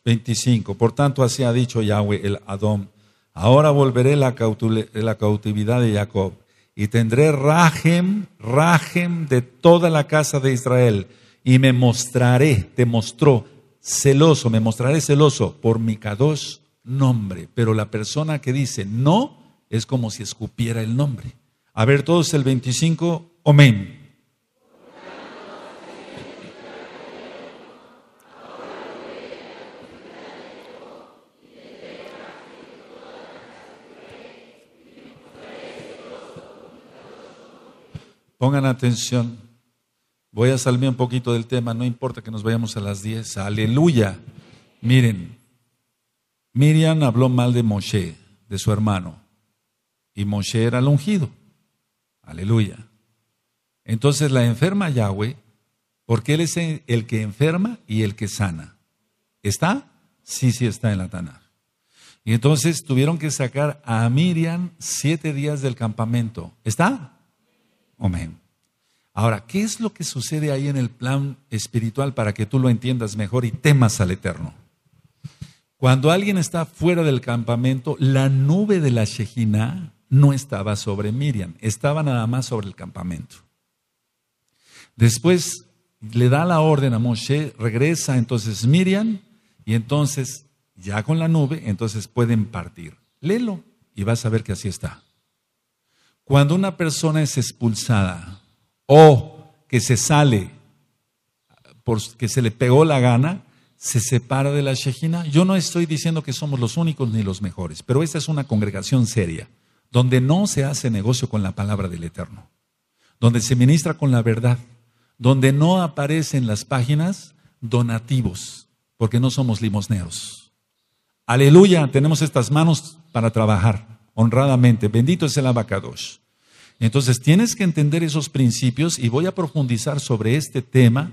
25. Por tanto, así ha dicho Yahweh el Adón. Ahora volveré la, cautividad de Jacob y tendré rajem, rajem de toda la casa de Israel y me mostraré, te mostró, celoso, me mostraré celoso por mi Kadosh nombre. Pero la persona que dice no es como si escupiera el nombre. A ver todos el 25, amén. Pongan atención. Voy a salirme un poquito del tema, no importa que nos vayamos a las 10. Aleluya. Miren, Miriam habló mal de Moshe, de su hermano, y Moshe era el ungido. Aleluya. Entonces la enferma Yahweh, porque Él es el que enferma y el que sana. ¿Está? Sí, sí está en la tanar. Y entonces tuvieron que sacar a Miriam siete días del campamento. ¿Está? Amén. Ahora, ¿qué es lo que sucede ahí en el plan espiritual para que tú lo entiendas mejor y temas al Eterno? Cuando alguien está fuera del campamento, la nube de la Shejina no estaba sobre Miriam, estaba nada más sobre el campamento. Después le da la orden a Moshe, regresa entonces Miriam y entonces ya con la nube, entonces pueden partir. Léelo y vas a ver que así está. Cuando una persona es expulsada o que se sale porque se le pegó la gana, se separa de la Shejina. Yo no estoy diciendo que somos los únicos ni los mejores, pero esta es una congregación seria, donde no se hace negocio con la palabra del Eterno, donde se ministra con la verdad, donde no aparecen las páginas donativos, porque no somos limosneros. Aleluya, tenemos estas manos para trabajar honradamente. Bendito es el abacados. Entonces tienes que entender esos principios y voy a profundizar sobre este tema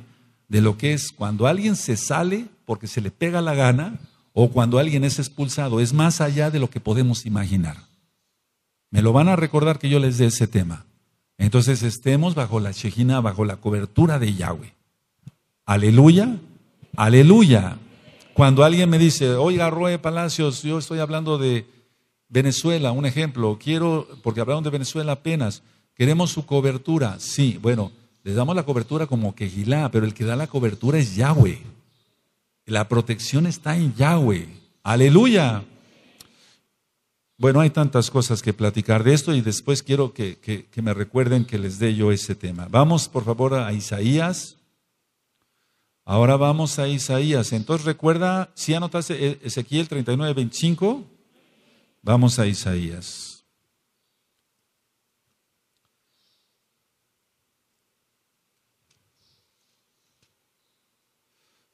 de lo que es cuando alguien se sale porque se le pega la gana o cuando alguien es expulsado. Es más allá de lo que podemos imaginar. Me lo van a recordar que yo les dé ese tema. Entonces estemos bajo la Shejina, bajo la cobertura de Yahweh. Aleluya, aleluya. Cuando alguien me dice, oiga, Roe Palacios, yo estoy hablando de, Venezuela, un ejemplo, quiero, porque hablaron de Venezuela apenas, queremos su cobertura. Sí, bueno, les damos la cobertura como Quejilá, pero el que da la cobertura es Yahweh. La protección está en Yahweh. Aleluya. Bueno, hay tantas cosas que platicar de esto y después quiero que, me recuerden que les dé yo ese tema. Vamos, por favor, a Isaías. Ahora vamos a Isaías. Entonces recuerda, si anotaste eh, Ezequiel 39, 25. Vamos a Isaías.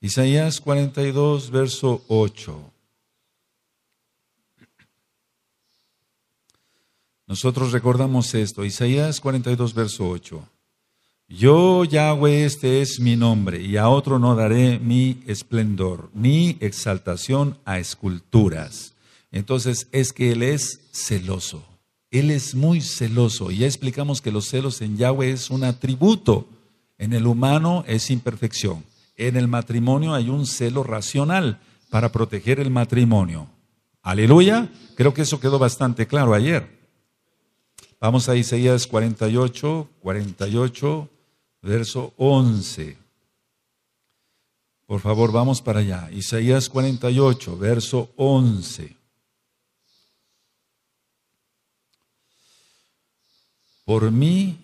Isaías 42, verso 8. Nosotros recordamos esto, Isaías 42, verso 8. Yo, Yahweh, este es mi nombre, y a otro no daré mi esplendor, ni exaltación a esculturas entonces es que Él es celoso. Él es muy celoso. Y ya explicamos que los celos en Yahweh es un atributo. En el humano es imperfección. En el matrimonio hay un celo racional para proteger el matrimonio. Aleluya. Creo que eso quedó bastante claro ayer. Vamos a Isaías 48, 48, verso 11. Por favor, vamos para allá. Isaías 48, verso 11. por mí,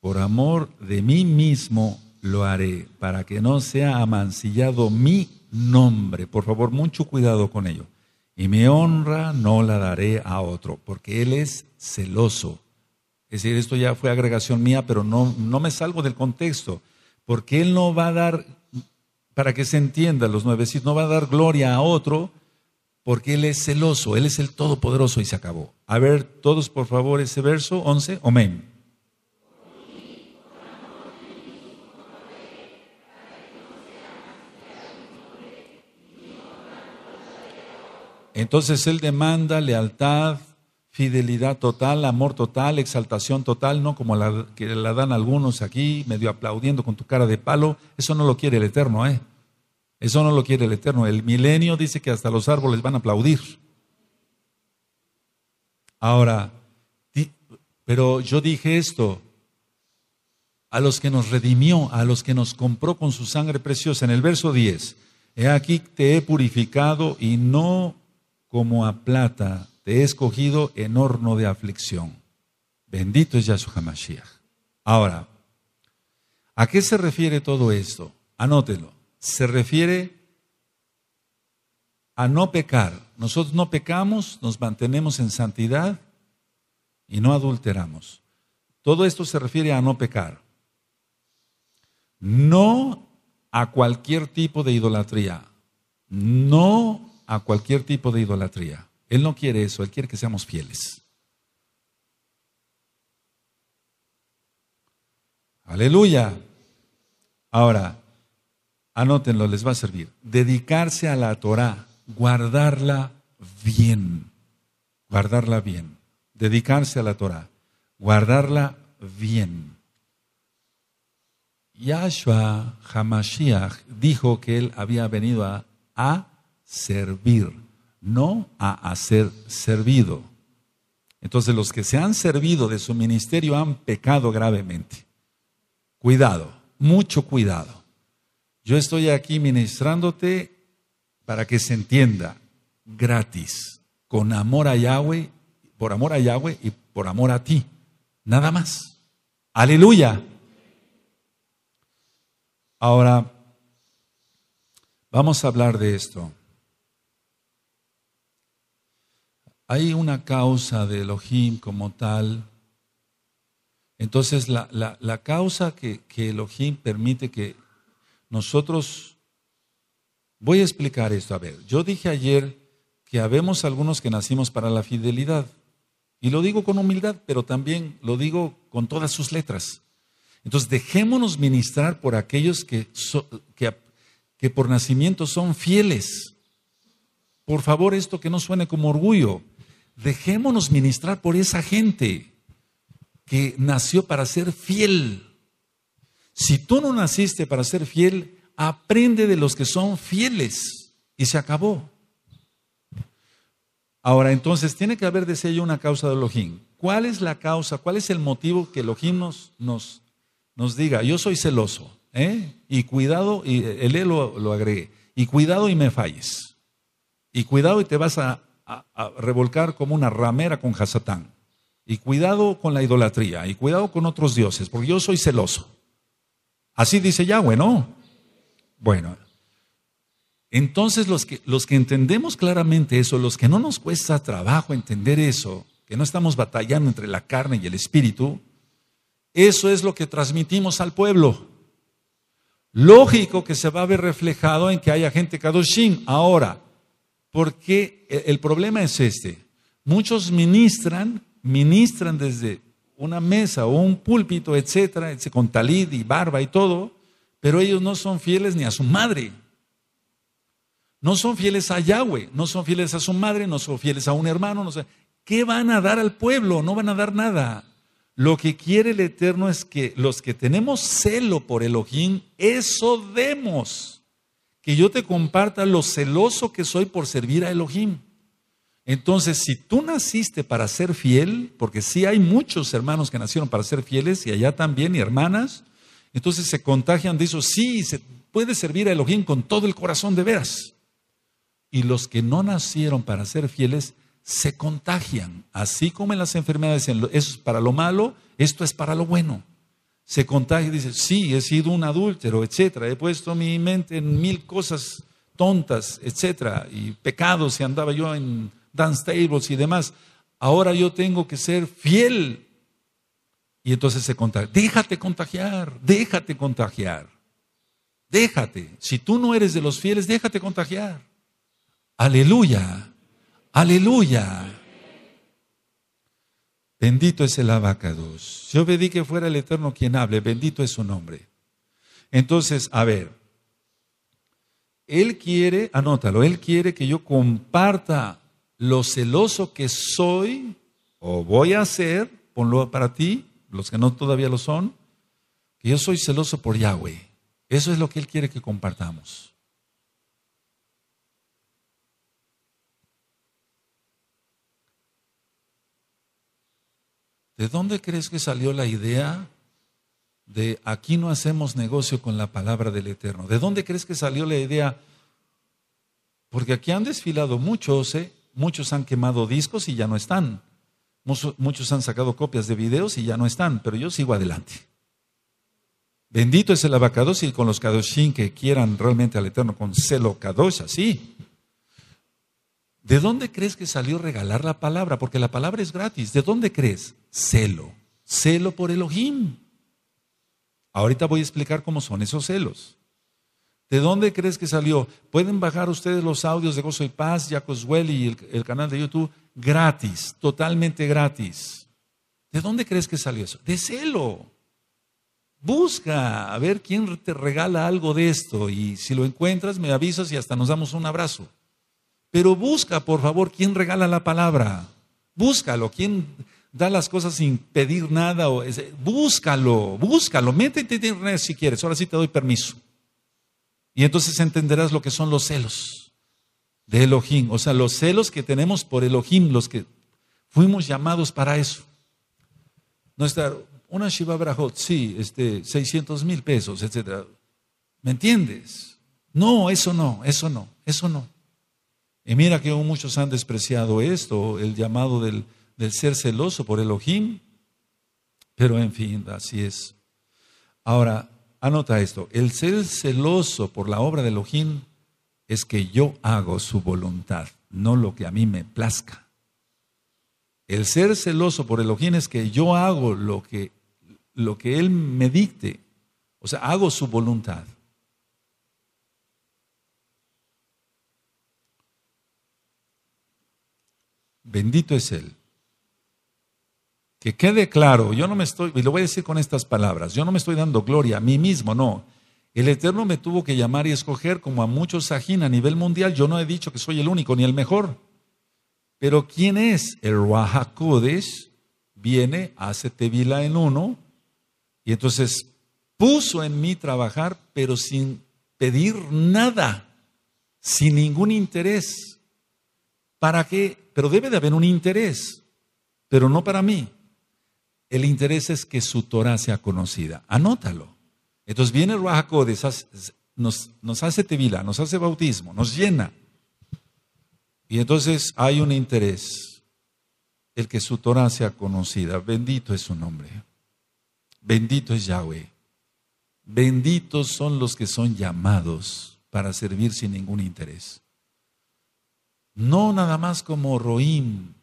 por amor de mí mismo, lo haré, para que no sea amancillado mi nombre. Por favor, mucho cuidado con ello. Y mi honra no la daré a otro, porque él es celoso. Es decir, esto ya fue agregación mía, pero no, no me salgo del contexto, porque él no va a dar, para que se entienda los nuevecitos, no va a dar gloria a otro, porque Él es celoso, Él es el Todopoderoso y se acabó. A ver, todos por favor ese verso 11, amén. Entonces Él demanda lealtad, fidelidad total, amor total, exaltación total, no como la que la dan algunos aquí, medio aplaudiendo con tu cara de palo. Eso no lo quiere el Eterno, ¿eh? Eso no lo quiere el Eterno. El milenio dice que hasta los árboles van a aplaudir. Ahora, pero yo dije esto, a los que nos redimió, a los que nos compró con su sangre preciosa. En el verso 10, he aquí te he purificado y no como a plata, te he escogido en horno de aflicción. Bendito es Yahshua Mashiach. Ahora, ¿a qué se refiere todo esto? Anótelo se refiere a no pecar. Nosotros no pecamos, nos mantenemos en santidad y no adulteramos. Todo esto se refiere a no pecar. No a cualquier tipo de idolatría. No a cualquier tipo de idolatría. Él no quiere eso, Él quiere que seamos fieles. Aleluya. Ahora, Anótenlo, les va a servir. Dedicarse a la Torah, guardarla bien. Guardarla bien. Dedicarse a la Torah, guardarla bien. Yahshua Hamashiach dijo que él había venido a, servir, no a, hacer ser servido. Entonces los que se han servido de su ministerio han pecado gravemente. Cuidado, mucho cuidado. Yo estoy aquí ministrándote para que se entienda, gratis, con amor a Yahweh, por amor a Yahweh y por amor a ti, nada más. Aleluya. Ahora, vamos a hablar de esto. Hay una causa de Elohim como tal. Entonces, la, causa que Elohim permite que nosotros, voy a explicar esto, a ver, yo dije ayer que habemos algunos que nacimos para la fidelidad, y lo digo con humildad, pero también lo digo con todas sus letras. Entonces, dejémonos ministrar por aquellos que, que por nacimiento son fieles. Por favor, esto que no suene como orgullo, dejémonos ministrar por esa gente que nació para ser fiel si tú no naciste para ser fiel, aprende de los que son fieles. Y se acabó. Ahora, entonces, tiene que haber, de yo, una causa de Elohim. ¿Cuál es la causa? ¿Cuál es el motivo que Elohim nos, diga? Yo soy celoso, ¿eh? Y cuidado, y eh, el e lo, lo agregué, y cuidado y me falles. Y cuidado y te vas a, revolcar como una ramera con Hasatán. Y cuidado con la idolatría, y cuidado con otros dioses, porque yo soy celoso. Así dice Yahweh, ¿no? Bueno, entonces los que, los que entendemos claramente eso, los que no nos cuesta trabajo entender eso, que no estamos batallando entre la carne y el espíritu, eso es lo que transmitimos al pueblo. Lógico que se va a ver reflejado en que haya gente Kadoshim. Ahora, porque el problema es este? Muchos ministran, ministran desde una mesa o un púlpito, etcétera, con talid y barba y todo, pero ellos no son fieles ni a su madre. No son fieles a Yahweh, no son fieles a su madre, no son fieles a un hermano. No sé ¿Qué van a dar al pueblo? No van a dar nada. Lo que quiere el Eterno es que los que tenemos celo por Elohim, eso demos. Que yo te comparta lo celoso que soy por servir a Elohim. Entonces, si tú naciste para ser fiel, porque sí hay muchos hermanos que nacieron para ser fieles y allá también, y hermanas, entonces se contagian de eso. Sí, se puede servir a Elohim con todo el corazón de veras. Y los que no nacieron para ser fieles se contagian, así como en las enfermedades, eso es para lo malo, esto es para lo bueno. Se contagia y dice, sí, he sido un adúltero, etcétera, he puesto mi mente en mil cosas tontas, etcétera, y pecados, se andaba yo en dance tables y demás. Ahora yo tengo que ser fiel. Y entonces se contagia. Déjate contagiar, déjate contagiar. Déjate. Si tú no eres de los fieles, déjate contagiar. Aleluya, aleluya. Bendito es el abacados. Yo pedí que fuera el Eterno quien hable, bendito es su nombre. Entonces, a ver, Él quiere, anótalo, Él quiere que yo comparta lo celoso que soy o voy a ser, ponlo para ti, los que no todavía lo son, que yo soy celoso por Yahweh. Eso es lo que Él quiere que compartamos. ¿De dónde crees que salió la idea de aquí no hacemos negocio con la palabra del Eterno? ¿De dónde crees que salió la idea? Porque aquí han desfilado muchos, ¿eh? muchos han quemado discos y ya no están. Muchos han sacado copias de videos y ya no están, pero yo sigo adelante. Bendito es el abacados y con los kadoshim que quieran realmente al Eterno, con celo kadosh, así. ¿De dónde crees que salió regalar la palabra? Porque la palabra es gratis. ¿De dónde crees? Celo. Celo por Elohim. Ahorita voy a explicar cómo son esos celos. ¿De dónde crees que salió? Pueden bajar ustedes los audios de Gozo y Paz, Jacos y el, canal de YouTube gratis, totalmente gratis. ¿De dónde crees que salió eso? De celo. Busca a ver quién te regala algo de esto y si lo encuentras me avisas y hasta nos damos un abrazo. Pero busca, por favor, quién regala la palabra. Búscalo, quién da las cosas sin pedir nada. O, búscalo, búscalo, métete en internet si quieres. Ahora sí te doy permiso. Y entonces entenderás lo que son los celos de Elohim. O sea, los celos que tenemos por Elohim, los que fuimos llamados para eso. No una Shiva Brahot, sí, este, 600 mil pesos, etc. ¿Me entiendes? No, eso no, eso no, eso no. Y mira que muchos han despreciado esto, el llamado del, del ser celoso por Elohim. Pero en fin, así es. Ahora, Anota esto, el ser celoso por la obra de Elohim es que yo hago su voluntad, no lo que a mí me plazca. El ser celoso por Elohim es que yo hago lo que, lo que Él me dicte, o sea, hago su voluntad. Bendito es Él. Que quede claro, yo no me estoy, y lo voy a decir con estas palabras, yo no me estoy dando gloria a mí mismo, no. El Eterno me tuvo que llamar y escoger como a muchos ajín a nivel mundial. Yo no he dicho que soy el único ni el mejor. Pero ¿quién es? El Rahakodesh viene, hace tevila en uno, y entonces puso en mí trabajar, pero sin pedir nada, sin ningún interés. ¿Para qué? Pero debe de haber un interés, pero no para mí. El interés es que su Torah sea conocida. Anótalo. Entonces viene el nos, hace tevila, nos hace bautismo, nos llena. Y entonces hay un interés, el que su Torah sea conocida. Bendito es su nombre. Bendito es Yahweh. Benditos son los que son llamados para servir sin ningún interés. No nada más como Roim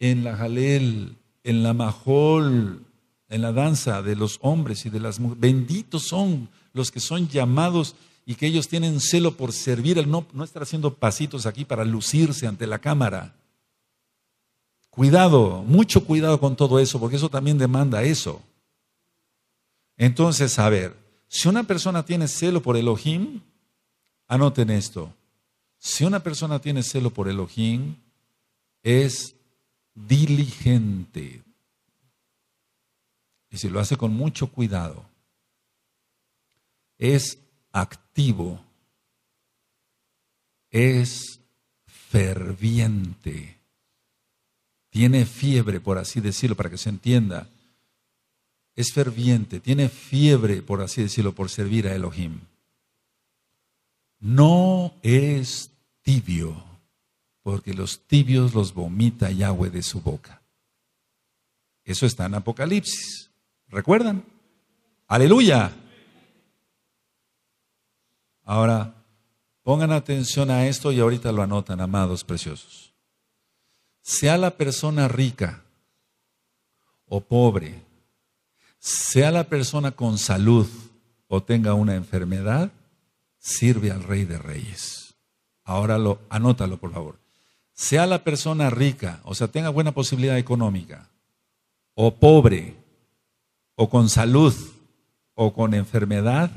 en la Jalel, en la majol, en la danza de los hombres y de las mujeres. Benditos son los que son llamados y que ellos tienen celo por servir, el no, no estar haciendo pasitos aquí para lucirse ante la cámara. Cuidado, mucho cuidado con todo eso, porque eso también demanda eso. Entonces, a ver, si una persona tiene celo por Elohim, anoten esto. Si una persona tiene celo por Elohim, es diligente. Y se lo hace con mucho cuidado, es activo, es ferviente, tiene fiebre, por así decirlo, para que se entienda. Es ferviente, tiene fiebre, por así decirlo, por servir a Elohim. No es tibio porque los tibios los vomita Yahweh de su boca. Eso está en Apocalipsis. ¿Recuerdan? Aleluya. Ahora, pongan atención a esto y ahorita lo anotan, amados preciosos. Sea la persona rica o pobre, sea la persona con salud o tenga una enfermedad, sirve al Rey de Reyes. Ahora lo anótalo, por favor sea la persona rica, o sea, tenga buena posibilidad económica, o pobre, o con salud, o con enfermedad,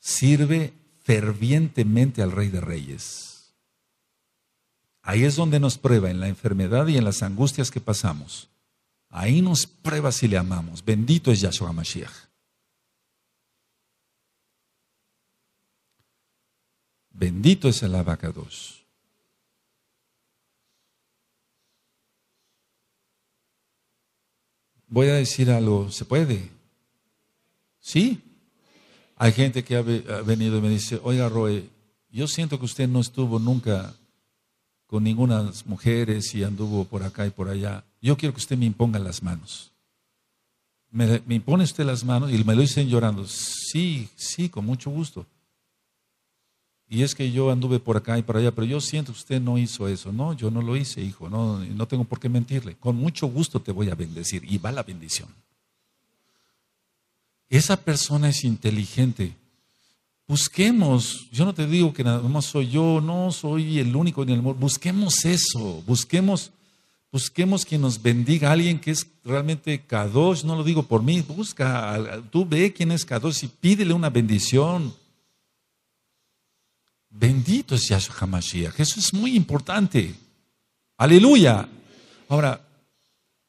sirve fervientemente al Rey de Reyes. Ahí es donde nos prueba, en la enfermedad y en las angustias que pasamos. Ahí nos prueba si le amamos. Bendito es Yahshua Mashiach. Bendito es el abacados. Voy a decir algo, ¿se puede? ¿Sí? Hay gente que ha venido y me dice, oiga Roy, yo siento que usted no estuvo nunca con ninguna mujeres y anduvo por acá y por allá. Yo quiero que usted me imponga las manos. Me, me impone usted las manos y me lo dicen llorando. Sí, sí, con mucho gusto y es que yo anduve por acá y por allá, pero yo siento que usted no hizo eso. No, yo no lo hice, hijo, no, no tengo por qué mentirle. Con mucho gusto te voy a bendecir y va la bendición. Esa persona es inteligente. Busquemos, yo no te digo que nada más soy yo, no soy el único en el mundo. Busquemos eso, busquemos, busquemos que nos bendiga alguien que es realmente Kadosh, no lo digo por mí, busca, tú ve quién es Kadosh y pídele una bendición. Bendito es Yahshua HaMashiach. Eso es muy importante. Aleluya. Ahora,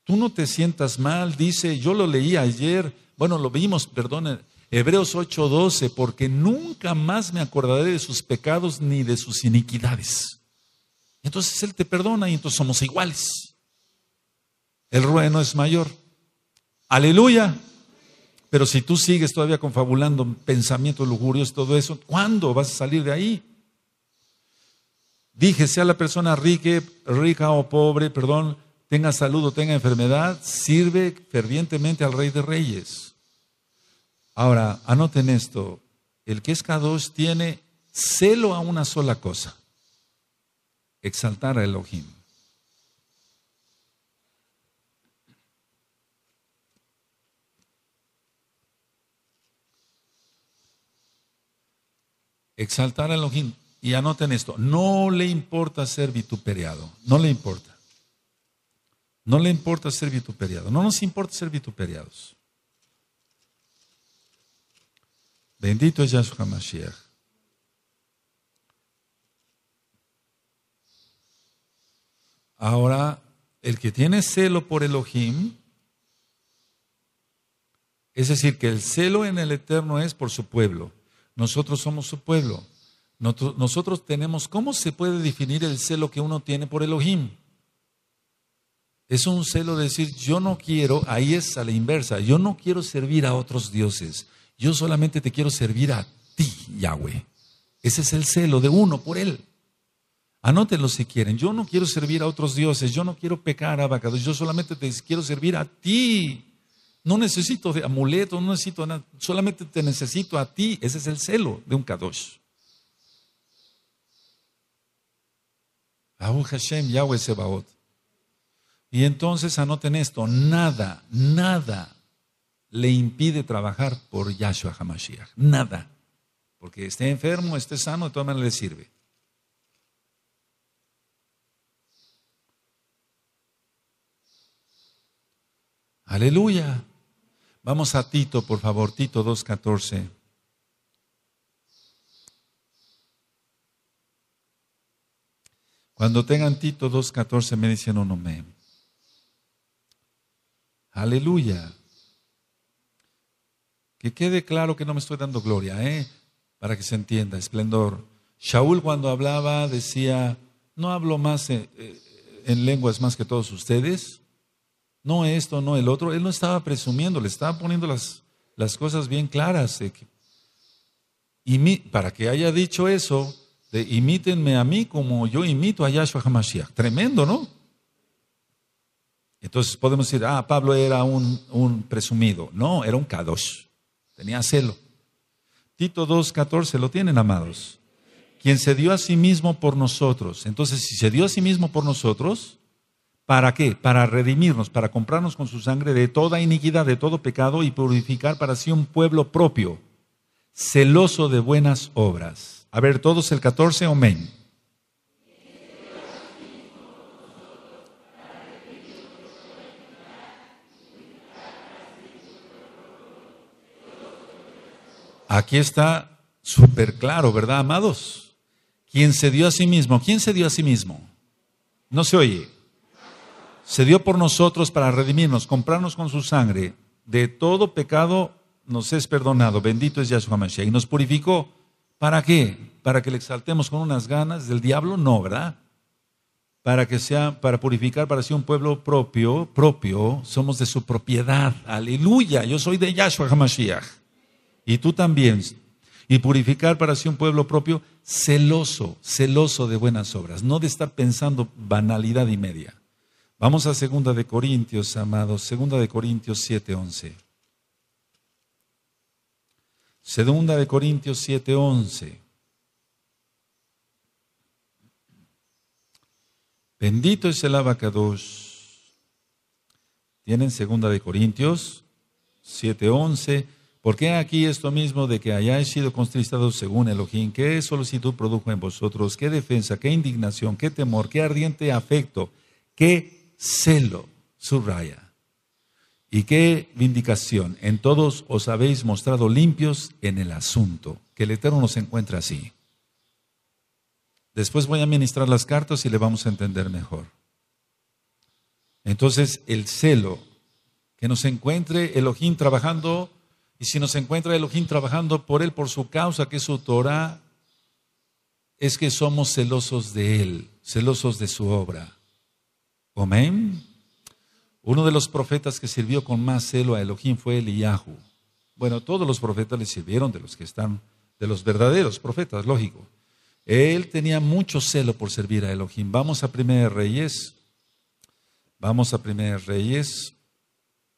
tú no te sientas mal, dice, yo lo leí ayer, bueno, lo vimos, perdón, Hebreos 8:12, porque nunca más me acordaré de sus pecados ni de sus iniquidades. Entonces Él te perdona y entonces somos iguales. El rueno es mayor. Aleluya. Pero si tú sigues todavía confabulando pensamientos lujurios, todo eso, ¿cuándo vas a salir de ahí? Dije, sea la persona rica o pobre, perdón, tenga salud o tenga enfermedad, sirve fervientemente al Rey de Reyes. Ahora, anoten esto, el que es k tiene celo a una sola cosa, exaltar a Elohim. Exaltar a Elohim y anoten esto, no le importa ser vituperiado, no le importa. No le importa ser vituperiado, no nos importa ser vituperiados. Bendito es Yahshua Mashiach. Ahora, el que tiene celo por Elohim, es decir, que el celo en el Eterno es por su pueblo. Nosotros somos su pueblo. Nosotros tenemos, ¿cómo se puede definir el celo que uno tiene por Elohim? Es un celo decir, yo no quiero, ahí es a la inversa, yo no quiero servir a otros dioses, yo solamente te quiero servir a ti, Yahweh. Ese es el celo de uno por él. Anótenlo si quieren, yo no quiero servir a otros dioses, yo no quiero pecar a Abacados. yo solamente te quiero servir a ti. No necesito de amuleto, no necesito nada, solamente te necesito a ti. Ese es el celo de un Kadosh. Hashem, Yahweh Sebaot. Y entonces anoten esto, nada, nada le impide trabajar por Yahshua HaMashiach. Nada. Porque esté enfermo, esté sano, de todas maneras le sirve. Aleluya. Vamos a Tito, por favor, Tito 2.14. Cuando tengan Tito 2.14 me dicen un me Aleluya. Que quede claro que no me estoy dando gloria, ¿eh? para que se entienda, esplendor. Shaul cuando hablaba decía, no hablo más eh, eh, en, lenguas más que todos ustedes, no esto, no el otro. Él no estaba presumiendo, le estaba poniendo las, las cosas bien claras. Y para que haya dicho eso, imítenme a mí como yo imito a Yahshua HaMashiach. Tremendo, ¿no? Entonces podemos decir, ah, Pablo era un, un presumido. No, era un kadosh. Tenía celo. Tito 2.14, lo tienen, amados. Quien se dio a sí mismo por nosotros. Entonces, si se dio a sí mismo por nosotros, ¿para qué? Para redimirnos, para comprarnos con su sangre de toda iniquidad, de todo pecado y purificar para sí un pueblo propio, celoso de buenas obras. A ver, todos el 14, amén. Aquí está súper claro, ¿verdad, amados? ¿Quién se dio a sí mismo, ¿quién se dio a sí mismo? No se oye. Se dio por nosotros para redimirnos, comprarnos con su sangre. De todo pecado nos es perdonado. Bendito es Yahshua Mashiach. Y nos purificó ¿Para qué? ¿Para que le exaltemos con unas ganas del diablo? No, ¿verdad? Para que sea, para purificar para sí un pueblo propio, propio, somos de su propiedad. Aleluya, yo soy de Yahshua HaMashiach. Y tú también. Y purificar para sí un pueblo propio celoso, celoso de buenas obras, no de estar pensando banalidad y media. Vamos a segunda de Corintios, amados, segunda de Corintios 7:11. Segunda de Corintios 7:11. Bendito es el abacados. Tienen Segunda de Corintios 7:11. Porque aquí esto mismo de que hayáis sido constristados según Elohim, qué solicitud produjo en vosotros, qué defensa, qué indignación, qué temor, qué ardiente afecto, qué celo, subraya y qué vindicación. En todos os habéis mostrado limpios en el asunto. Que el Eterno nos encuentra así. Después voy a ministrar las cartas y le vamos a entender mejor. Entonces, el celo, que nos encuentre Elohim trabajando, y si nos encuentra Elohim trabajando por él, por su causa, que es su Torah, es que somos celosos de él, celosos de su obra. Amén. Uno de los profetas que sirvió con más celo a Elohim fue Eliyahu. Bueno, todos los profetas le sirvieron de los que están, de los verdaderos profetas, lógico. Él tenía mucho celo por servir a Elohim. Vamos a Primer Reyes. Vamos a Primer Reyes.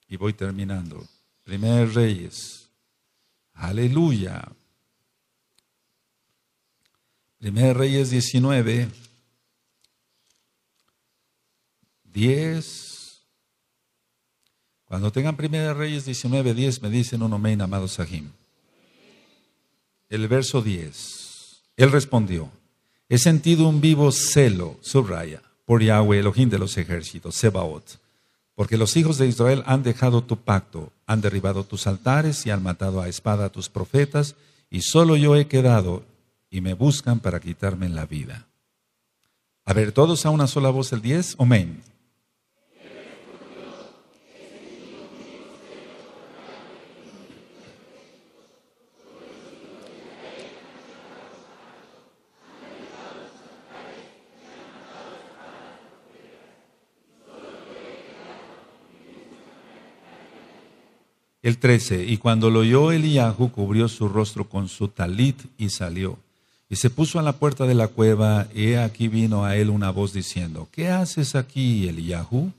Y voy terminando. Primer Reyes. Aleluya. Primer Reyes 19. 10. Cuando tengan Primera Reyes 19, 10, me dicen un amén, amado Sahim. El verso 10. Él respondió, he sentido un vivo celo, subraya, por Yahweh, Elohim de los ejércitos, Sebaot, porque los hijos de Israel han dejado tu pacto, han derribado tus altares y han matado a espada a tus profetas, y solo yo he quedado y me buscan para quitarme la vida. A ver, todos a una sola voz el 10, amén. El 13, y cuando lo oyó Eliyahu, cubrió su rostro con su talit y salió. Y se puso a la puerta de la cueva, y aquí vino a él una voz diciendo, ¿qué haces aquí, Eliyahu?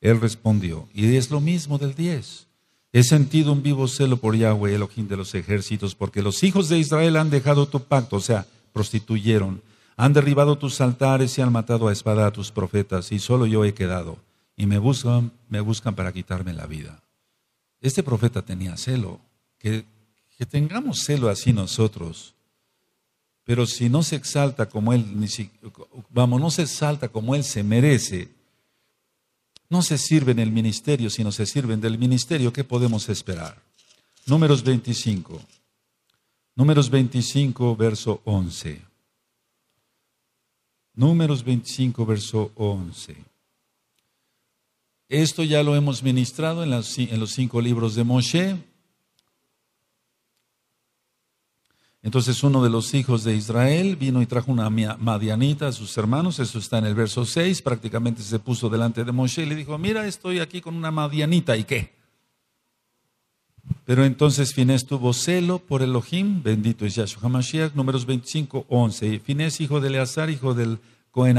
Él respondió, y es lo mismo del 10. He sentido un vivo celo por Yahweh, Elohim de los ejércitos, porque los hijos de Israel han dejado tu pacto, o sea, prostituyeron, han derribado tus altares y han matado a espada a tus profetas, y solo yo he quedado, y me buscan, me buscan para quitarme la vida. Este profeta tenía celo. Que, que tengamos celo así nosotros. Pero si no se exalta como él, ni vamos, no se exalta como él se merece, no se sirve en el ministerio, sino se sirven del ministerio, ¿qué podemos esperar? Números 25. Números 25, verso 11. Números 25, verso 11. Esto ya lo hemos ministrado en, los cinco libros de Moshe. Entonces uno de los hijos de Israel vino y trajo una madianita a sus hermanos, eso está en el verso 6, prácticamente se puso delante de Moshe y le dijo, mira, estoy aquí con una madianita, ¿y qué? Pero entonces Finés tuvo celo por Elohim, bendito es Yahshua Hamashiach, números 25, 11. Finés, hijo de Eleazar, hijo del Cohen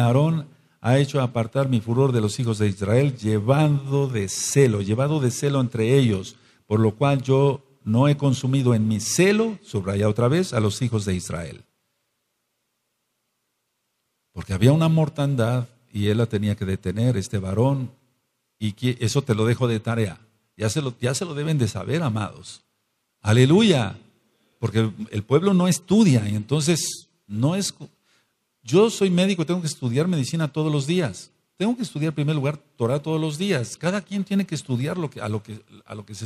ha hecho apartar mi furor de los hijos de Israel, llevando de celo, llevado de celo entre ellos, por lo cual yo no he consumido en mi celo, subraya otra vez, a los hijos de Israel. Porque había una mortandad y él la tenía que detener, este varón, y eso te lo dejo de tarea. Ya se lo, ya se lo deben de saber, amados. Aleluya. Porque el pueblo no estudia y entonces no es yo soy médico, tengo que estudiar medicina todos los días. Tengo que estudiar, en primer lugar, Torah todos los días. Cada quien tiene que estudiar lo que, a, lo que, a lo que se,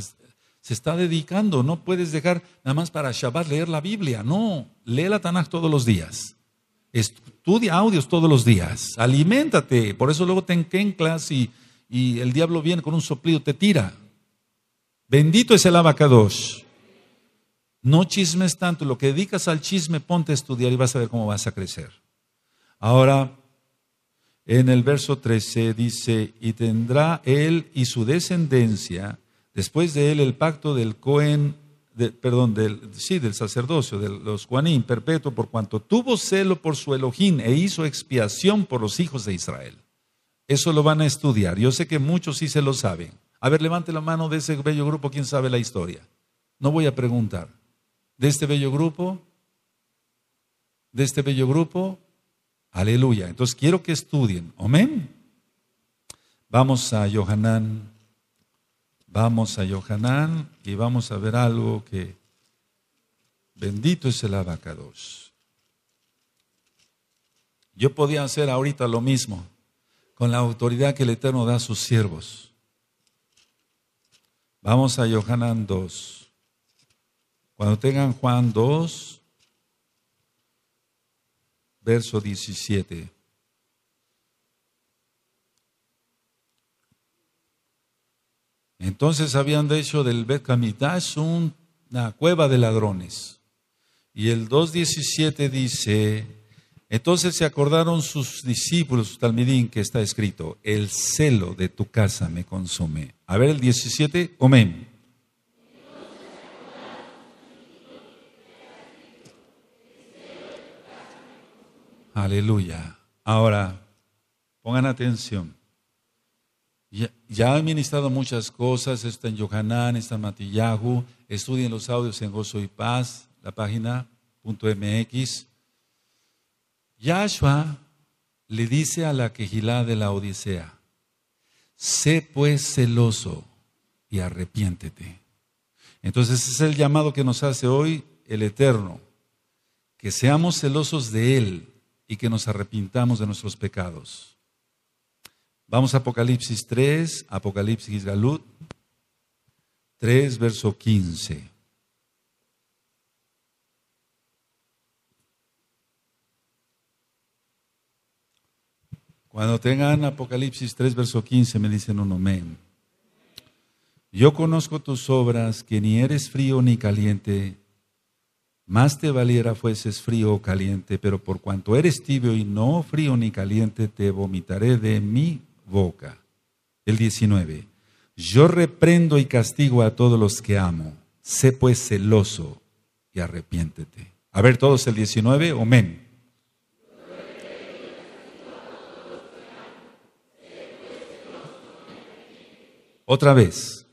está dedicando. No puedes dejar nada más para Shabbat leer la Biblia. No, lee la Tanaj todos los días. Estudia audios todos los días. Aliméntate. Por eso luego te enquenclas y, y el diablo viene con un soplido, te tira. Bendito es el abacadosh. No chismes tanto. Lo que dedicas al chisme, ponte a estudiar y vas a ver cómo vas a crecer. Ahora, en el verso 13 dice, y tendrá él y su descendencia, después de él el pacto del Cohen, perdón, del, sí, del sacerdocio, de los Juanín, perpetuo, por cuanto tuvo celo por su Elohim e hizo expiación por los hijos de Israel. Eso lo van a estudiar. Yo sé que muchos sí se lo saben. A ver, levante la mano de ese bello grupo, ¿quién sabe la historia? No voy a preguntar. ¿De este bello grupo? ¿De este bello grupo? Aleluya. Entonces quiero que estudien. Amén. Vamos a Yohanan. Vamos a Yohanan y vamos a ver algo que bendito es el abacados. Yo podía hacer ahorita lo mismo con la autoridad que el Eterno da a sus siervos. Vamos a Yohanan 2. Cuando tengan Juan 2, verso 17. Entonces habían hecho del Bet una cueva de ladrones. Y el 2.17 dice, entonces se acordaron sus discípulos, su Talmidín, que está escrito, el celo de tu casa me consume. A ver el 17, amén. Aleluya. Ahora, pongan atención. Ya, han he ministrado muchas cosas, está en Yohanan, está en Matillahu, estudien los audios en Gozo y Paz, la página .mx. Yahshua le dice a la quejilá de la Odisea, sé pues celoso y arrepiéntete. Entonces ese es el llamado que nos hace hoy el Eterno, que seamos celosos de Él, y que nos arrepintamos de nuestros pecados. Vamos a Apocalipsis 3, Apocalipsis Galut, 3, verso 15. Cuando tengan Apocalipsis 3, verso 15, me dicen un amén. Yo conozco tus obras, que ni eres frío ni caliente más te valiera fueses frío o caliente, pero por cuanto eres tibio y no frío ni caliente, te vomitaré de mi boca. El 19. Yo reprendo y castigo a todos los que amo. Sé pues celoso y arrepiéntete. A ver todos el 19, amén. Otra vez,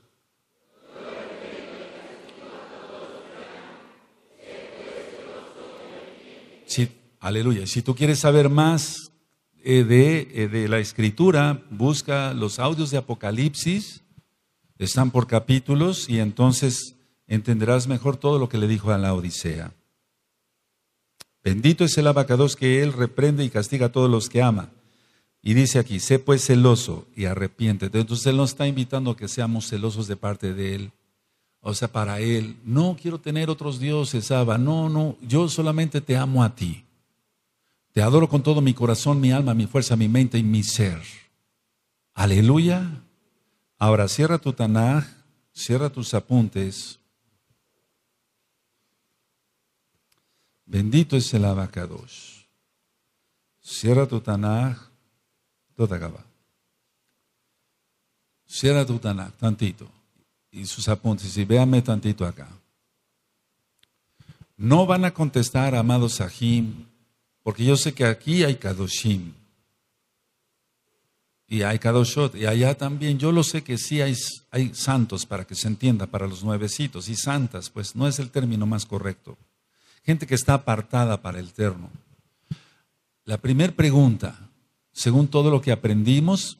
aleluya. Si tú quieres saber más eh, de, eh, de la escritura, busca los audios de Apocalipsis, están por capítulos y entonces entenderás mejor todo lo que le dijo a la Odisea. Bendito es el abacados que él reprende y castiga a todos los que ama. Y dice aquí, sé pues celoso y arrepiéntete. Entonces él nos está invitando a que seamos celosos de parte de él. O sea, para él, no quiero tener otros dioses, Abba, no, no, yo solamente te amo a ti. Te adoro con todo mi corazón, mi alma, mi fuerza, mi mente y mi ser. Aleluya. Ahora cierra tu Tanaj, cierra tus apuntes. Bendito es el abacados. Cierra tu Tanaj, todo acaba. Cierra tu Tanaj, tantito y sus apuntes y véame tantito acá. No van a contestar, amados Sahim, porque yo sé que aquí hay Kadoshim. Y hay Kadoshot. Y allá también. Yo lo sé que sí hay, hay santos, para que se entienda, para los nuevecitos. Y santas, pues no es el término más correcto. Gente que está apartada para el eterno. La primera pregunta, según todo lo que aprendimos,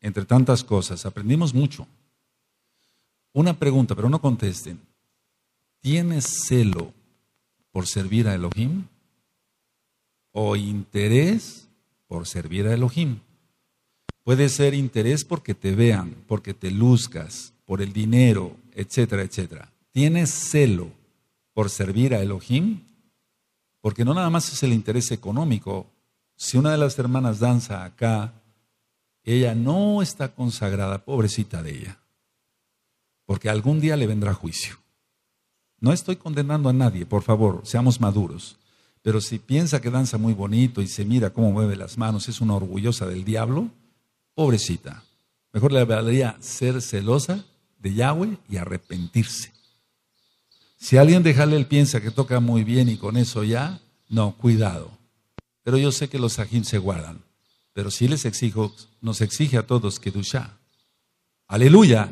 entre tantas cosas, aprendimos mucho. Una pregunta, pero no contesten. ¿Tienes celo por servir a Elohim? ¿O interés por servir a Elohim? Puede ser interés porque te vean, porque te luzcas, por el dinero, etcétera, etcétera. ¿Tienes celo por servir a Elohim? Porque no nada más es el interés económico. Si una de las hermanas danza acá, ella no está consagrada, pobrecita de ella porque algún día le vendrá juicio. No estoy condenando a nadie, por favor, seamos maduros. Pero si piensa que danza muy bonito y se mira cómo mueve las manos, es una orgullosa del diablo, pobrecita. Mejor le valdría ser celosa de Yahweh y arrepentirse. Si alguien de Jalel piensa que toca muy bien y con eso ya, no, cuidado. Pero yo sé que los ajín se guardan. Pero si les exijo, nos exige a todos que dusha. Aleluya.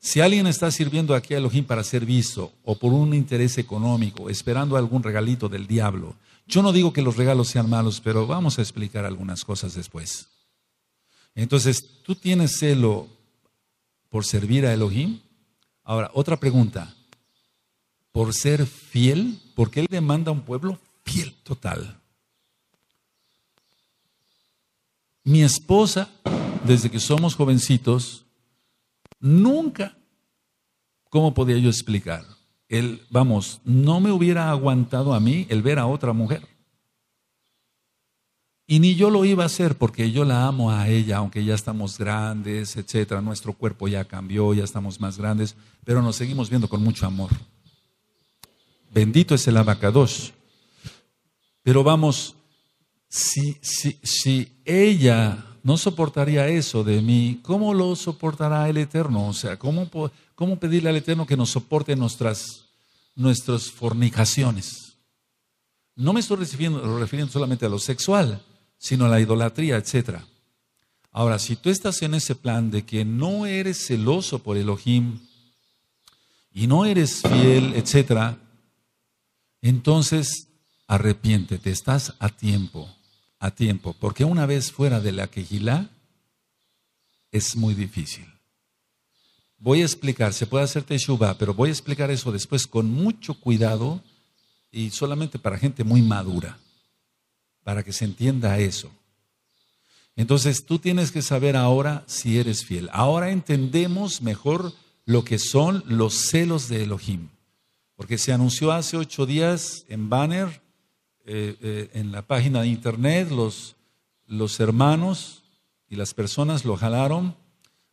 Si alguien está sirviendo aquí a Elohim para ser visto o por un interés económico, esperando algún regalito del diablo, yo no digo que los regalos sean malos, pero vamos a explicar algunas cosas después. Entonces, ¿tú tienes celo por servir a Elohim? Ahora, otra pregunta. ¿Por ser fiel? Porque Él demanda a un pueblo fiel total. Mi esposa, desde que somos jovencitos, Nunca. ¿Cómo podía yo explicar? Él, vamos, no me hubiera aguantado a mí el ver a otra mujer. Y ni yo lo iba a hacer porque yo la amo a ella, aunque ya estamos grandes, etcétera. Nuestro cuerpo ya cambió, ya estamos más grandes, pero nos seguimos viendo con mucho amor. Bendito es el abacados. Pero vamos, si, si, si ella no soportaría eso de mí, ¿cómo lo soportará el Eterno? O sea, ¿cómo, pedirle al Eterno que nos soporte nuestras, nuestras fornicaciones? No me estoy refiriendo, refiriendo solamente a lo sexual, sino a la idolatría, etc. Ahora, si tú estás en ese plan de que no eres celoso por Elohim y no eres fiel, etc., entonces arrepiéntete, estás a tiempo a tiempo, porque una vez fuera de la quejilá es muy difícil. Voy a explicar, se puede hacer teshuva, pero voy a explicar eso después con mucho cuidado y solamente para gente muy madura, para que se entienda eso. Entonces tú tienes que saber ahora si eres fiel. Ahora entendemos mejor lo que son los celos de Elohim, porque se anunció hace ocho días en banner eh, eh, en la página de internet, los, los hermanos y las personas lo jalaron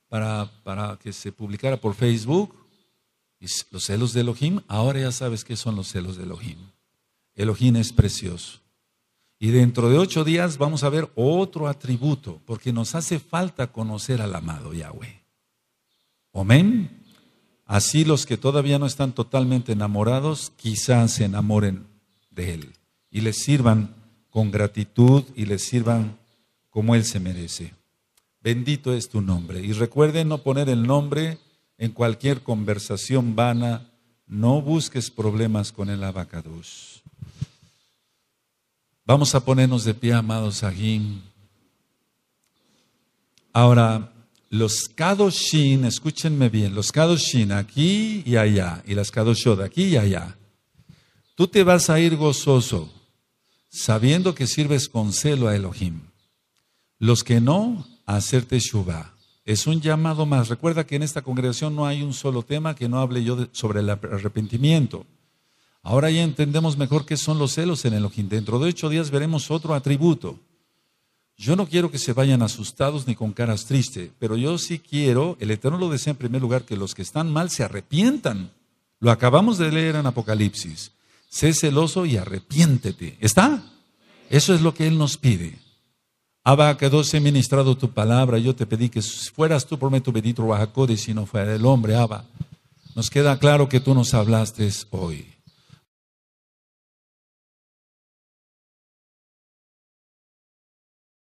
para, que se publicara por Facebook. Y los celos de Elohim, ahora ya sabes qué son los celos de Elohim. Elohim es precioso. Y dentro de ocho días vamos a ver otro atributo, porque nos hace falta conocer al amado Yahweh. Amén. Así los que todavía no están totalmente enamorados, quizás se enamoren de él y les sirvan con gratitud y les sirvan como Él se merece. Bendito es tu nombre. Y recuerden no poner el nombre en cualquier conversación vana. No busques problemas con el abacados. Vamos a ponernos de pie, amados Agim. Ahora, los Kadoshin, escúchenme bien, los Kadoshin aquí y allá, y las kadoshod aquí y allá. Tú te vas a ir gozoso sabiendo que sirves con celo a Elohim. Los que no, hacerte Shubá. Es un llamado más. Recuerda que en esta congregación no hay un solo tema que no hable yo sobre el arrepentimiento. Ahora ya entendemos mejor qué son los celos en Elohim. Dentro de ocho días veremos otro atributo. Yo no quiero que se vayan asustados ni con caras tristes, pero yo sí quiero, el Eterno lo desea en primer lugar, que los que están mal se arrepientan. Lo acabamos de leer en Apocalipsis sé celoso y arrepiéntete. ¿Está? Eso es lo que Él nos pide. Abba, que dos ministrado tu palabra. Yo te pedí que fueras tú por medio bendito y si no fuera el hombre, Abba. Nos queda claro que tú nos hablaste hoy.